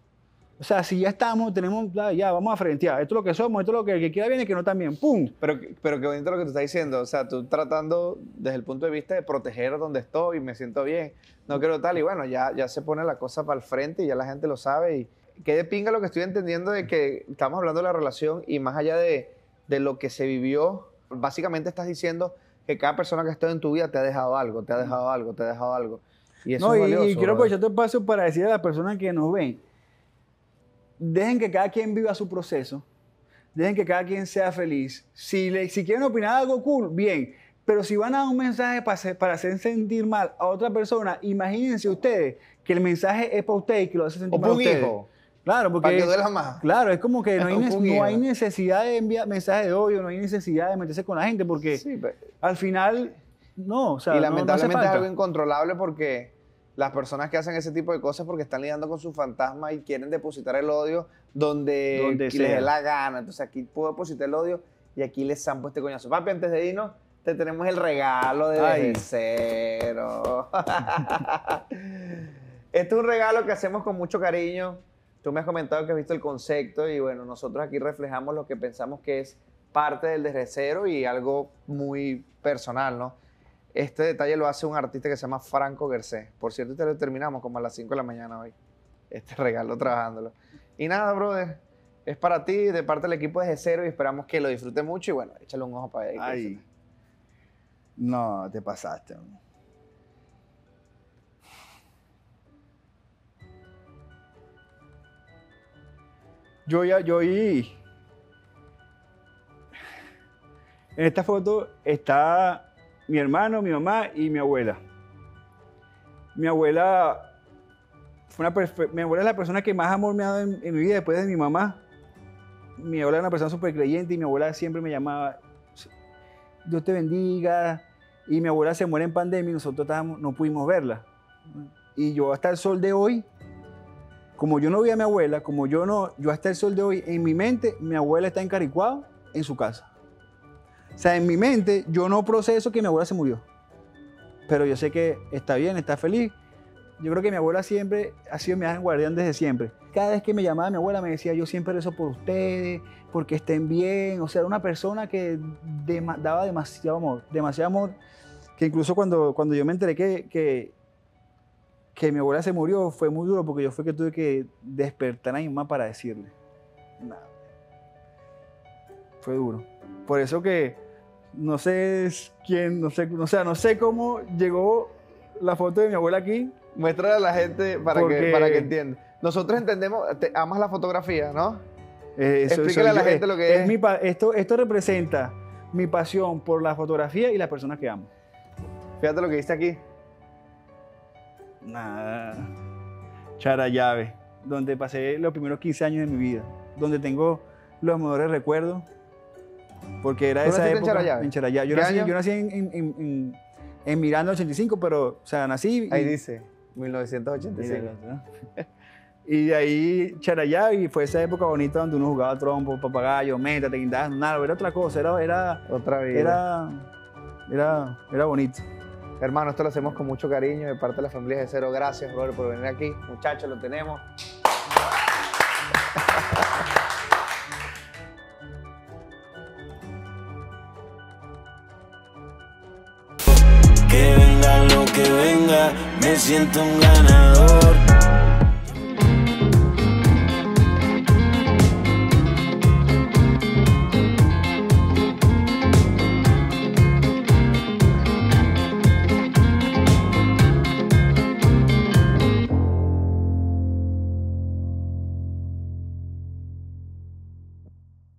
O sea, si ya estamos, tenemos, ya vamos a frentear. Esto es lo que somos, esto es lo que el que quiera viene, que no también. ¡Pum! Pero, pero qué bonito lo que tú estás diciendo. O sea, tú tratando desde el punto de vista de proteger donde estoy, y me siento bien, no quiero tal. Y bueno, ya, ya se pone la cosa para el frente y ya la gente lo sabe. Y qué de pinga lo que estoy entendiendo de que estamos hablando de la relación y más allá de, de lo que se vivió, básicamente estás diciendo que cada persona que ha estado en tu vida te ha dejado algo, te ha dejado algo, te ha dejado algo. Y eso no, es valioso, y, quiero aprovechar te espacio para decir a las personas que nos ven dejen que cada quien viva su proceso, dejen que cada quien sea feliz. Si, le, si quieren opinar algo cool, bien. Pero si van a dar un mensaje para hacer, para hacer sentir mal a otra persona, imagínense ustedes que el mensaje es para usted y que lo hace sentir mal a Hijo. Claro, porque. Para Claro, es como que no hay, necesidad de enviar mensajes de odio, no hay necesidad de meterse con la gente, porque al final, no. O sea, y lamentablemente es algo incontrolable porque las personas que hacen ese tipo de cosas porque están lidiando con su fantasma y quieren depositar el odio donde, les dé la gana. Entonces aquí puedo depositar el odio y aquí les zampo este coñazo. Papi, antes de irnos, te tenemos el regalo de cero. este es un regalo que hacemos con mucho cariño. Tú me has comentado que has visto el concepto y bueno, nosotros aquí reflejamos lo que pensamos que es parte del desde y algo muy personal, ¿no? Este detalle lo hace un artista que se llama Franco Garcés. Por cierto, te lo terminamos como a las 5 de la mañana hoy. Este regalo trabajándolo. Y nada, brother. Es para ti, de parte del equipo de g y esperamos que lo disfrute mucho. Y bueno, échale un ojo para ahí. No, te pasaste. Yo ya, yo y... En esta foto está mi hermano, mi mamá y mi abuela. Mi abuela, fue una mi abuela es la persona que más amor me ha dado en, mi vida después de mi mamá. Mi abuela era una persona súper creyente y mi abuela siempre me llamaba, Dios te bendiga. Y mi abuela se muere en pandemia y nosotros estábamos, no pudimos verla. Y yo hasta el sol de hoy, como yo no vi a mi abuela, como yo no, yo hasta el sol de hoy, en mi mente, mi abuela está en en su casa. O sea, en mi mente yo no proceso que mi abuela se murió. Pero yo sé que está bien, está feliz. Yo creo que mi abuela siempre ha sido mi ángel guardián desde siempre. Cada vez que me llamaba mi abuela me decía, yo siempre rezo por ustedes, porque estén bien. O sea, era una persona que daba demasiado amor, demasiado amor. Que incluso cuando, cuando yo me enteré que, que, que mi abuela se murió fue muy duro porque yo fue que tuve que despertar a mi mamá para decirle. Nada. Fue duro. Por eso que no sé quién, no sé, o sea, no sé cómo llegó la foto de mi abuela aquí. Muéstrala a la gente para, que, para que entienda. Nosotros entendemos, amas la fotografía, ¿no? Eh, Explícale a la eh, gente lo que es. esto, esto representa mi pasión por la fotografía y las personas que amo. Fíjate lo que dice aquí. Nada. Charayave, donde pasé los primeros 15 años de mi vida, donde tengo los mejores recuerdos porque era esa época. En Charallá. Yo, nací, yo nací en, Miranda 85, pero, o sea, nací. Ahí dice, 1985. y de ahí Charallá, y fue esa época bonita donde uno jugaba trompo, papagayo, meta, te quintas, nada, era otra cosa, era. era otra vida. Era, era, era bonito. Hermano, esto lo hacemos con mucho cariño de parte de la familia de Cero. Gracias, Robert, por venir aquí. Muchachos, lo tenemos. que venga, me siento un ganador.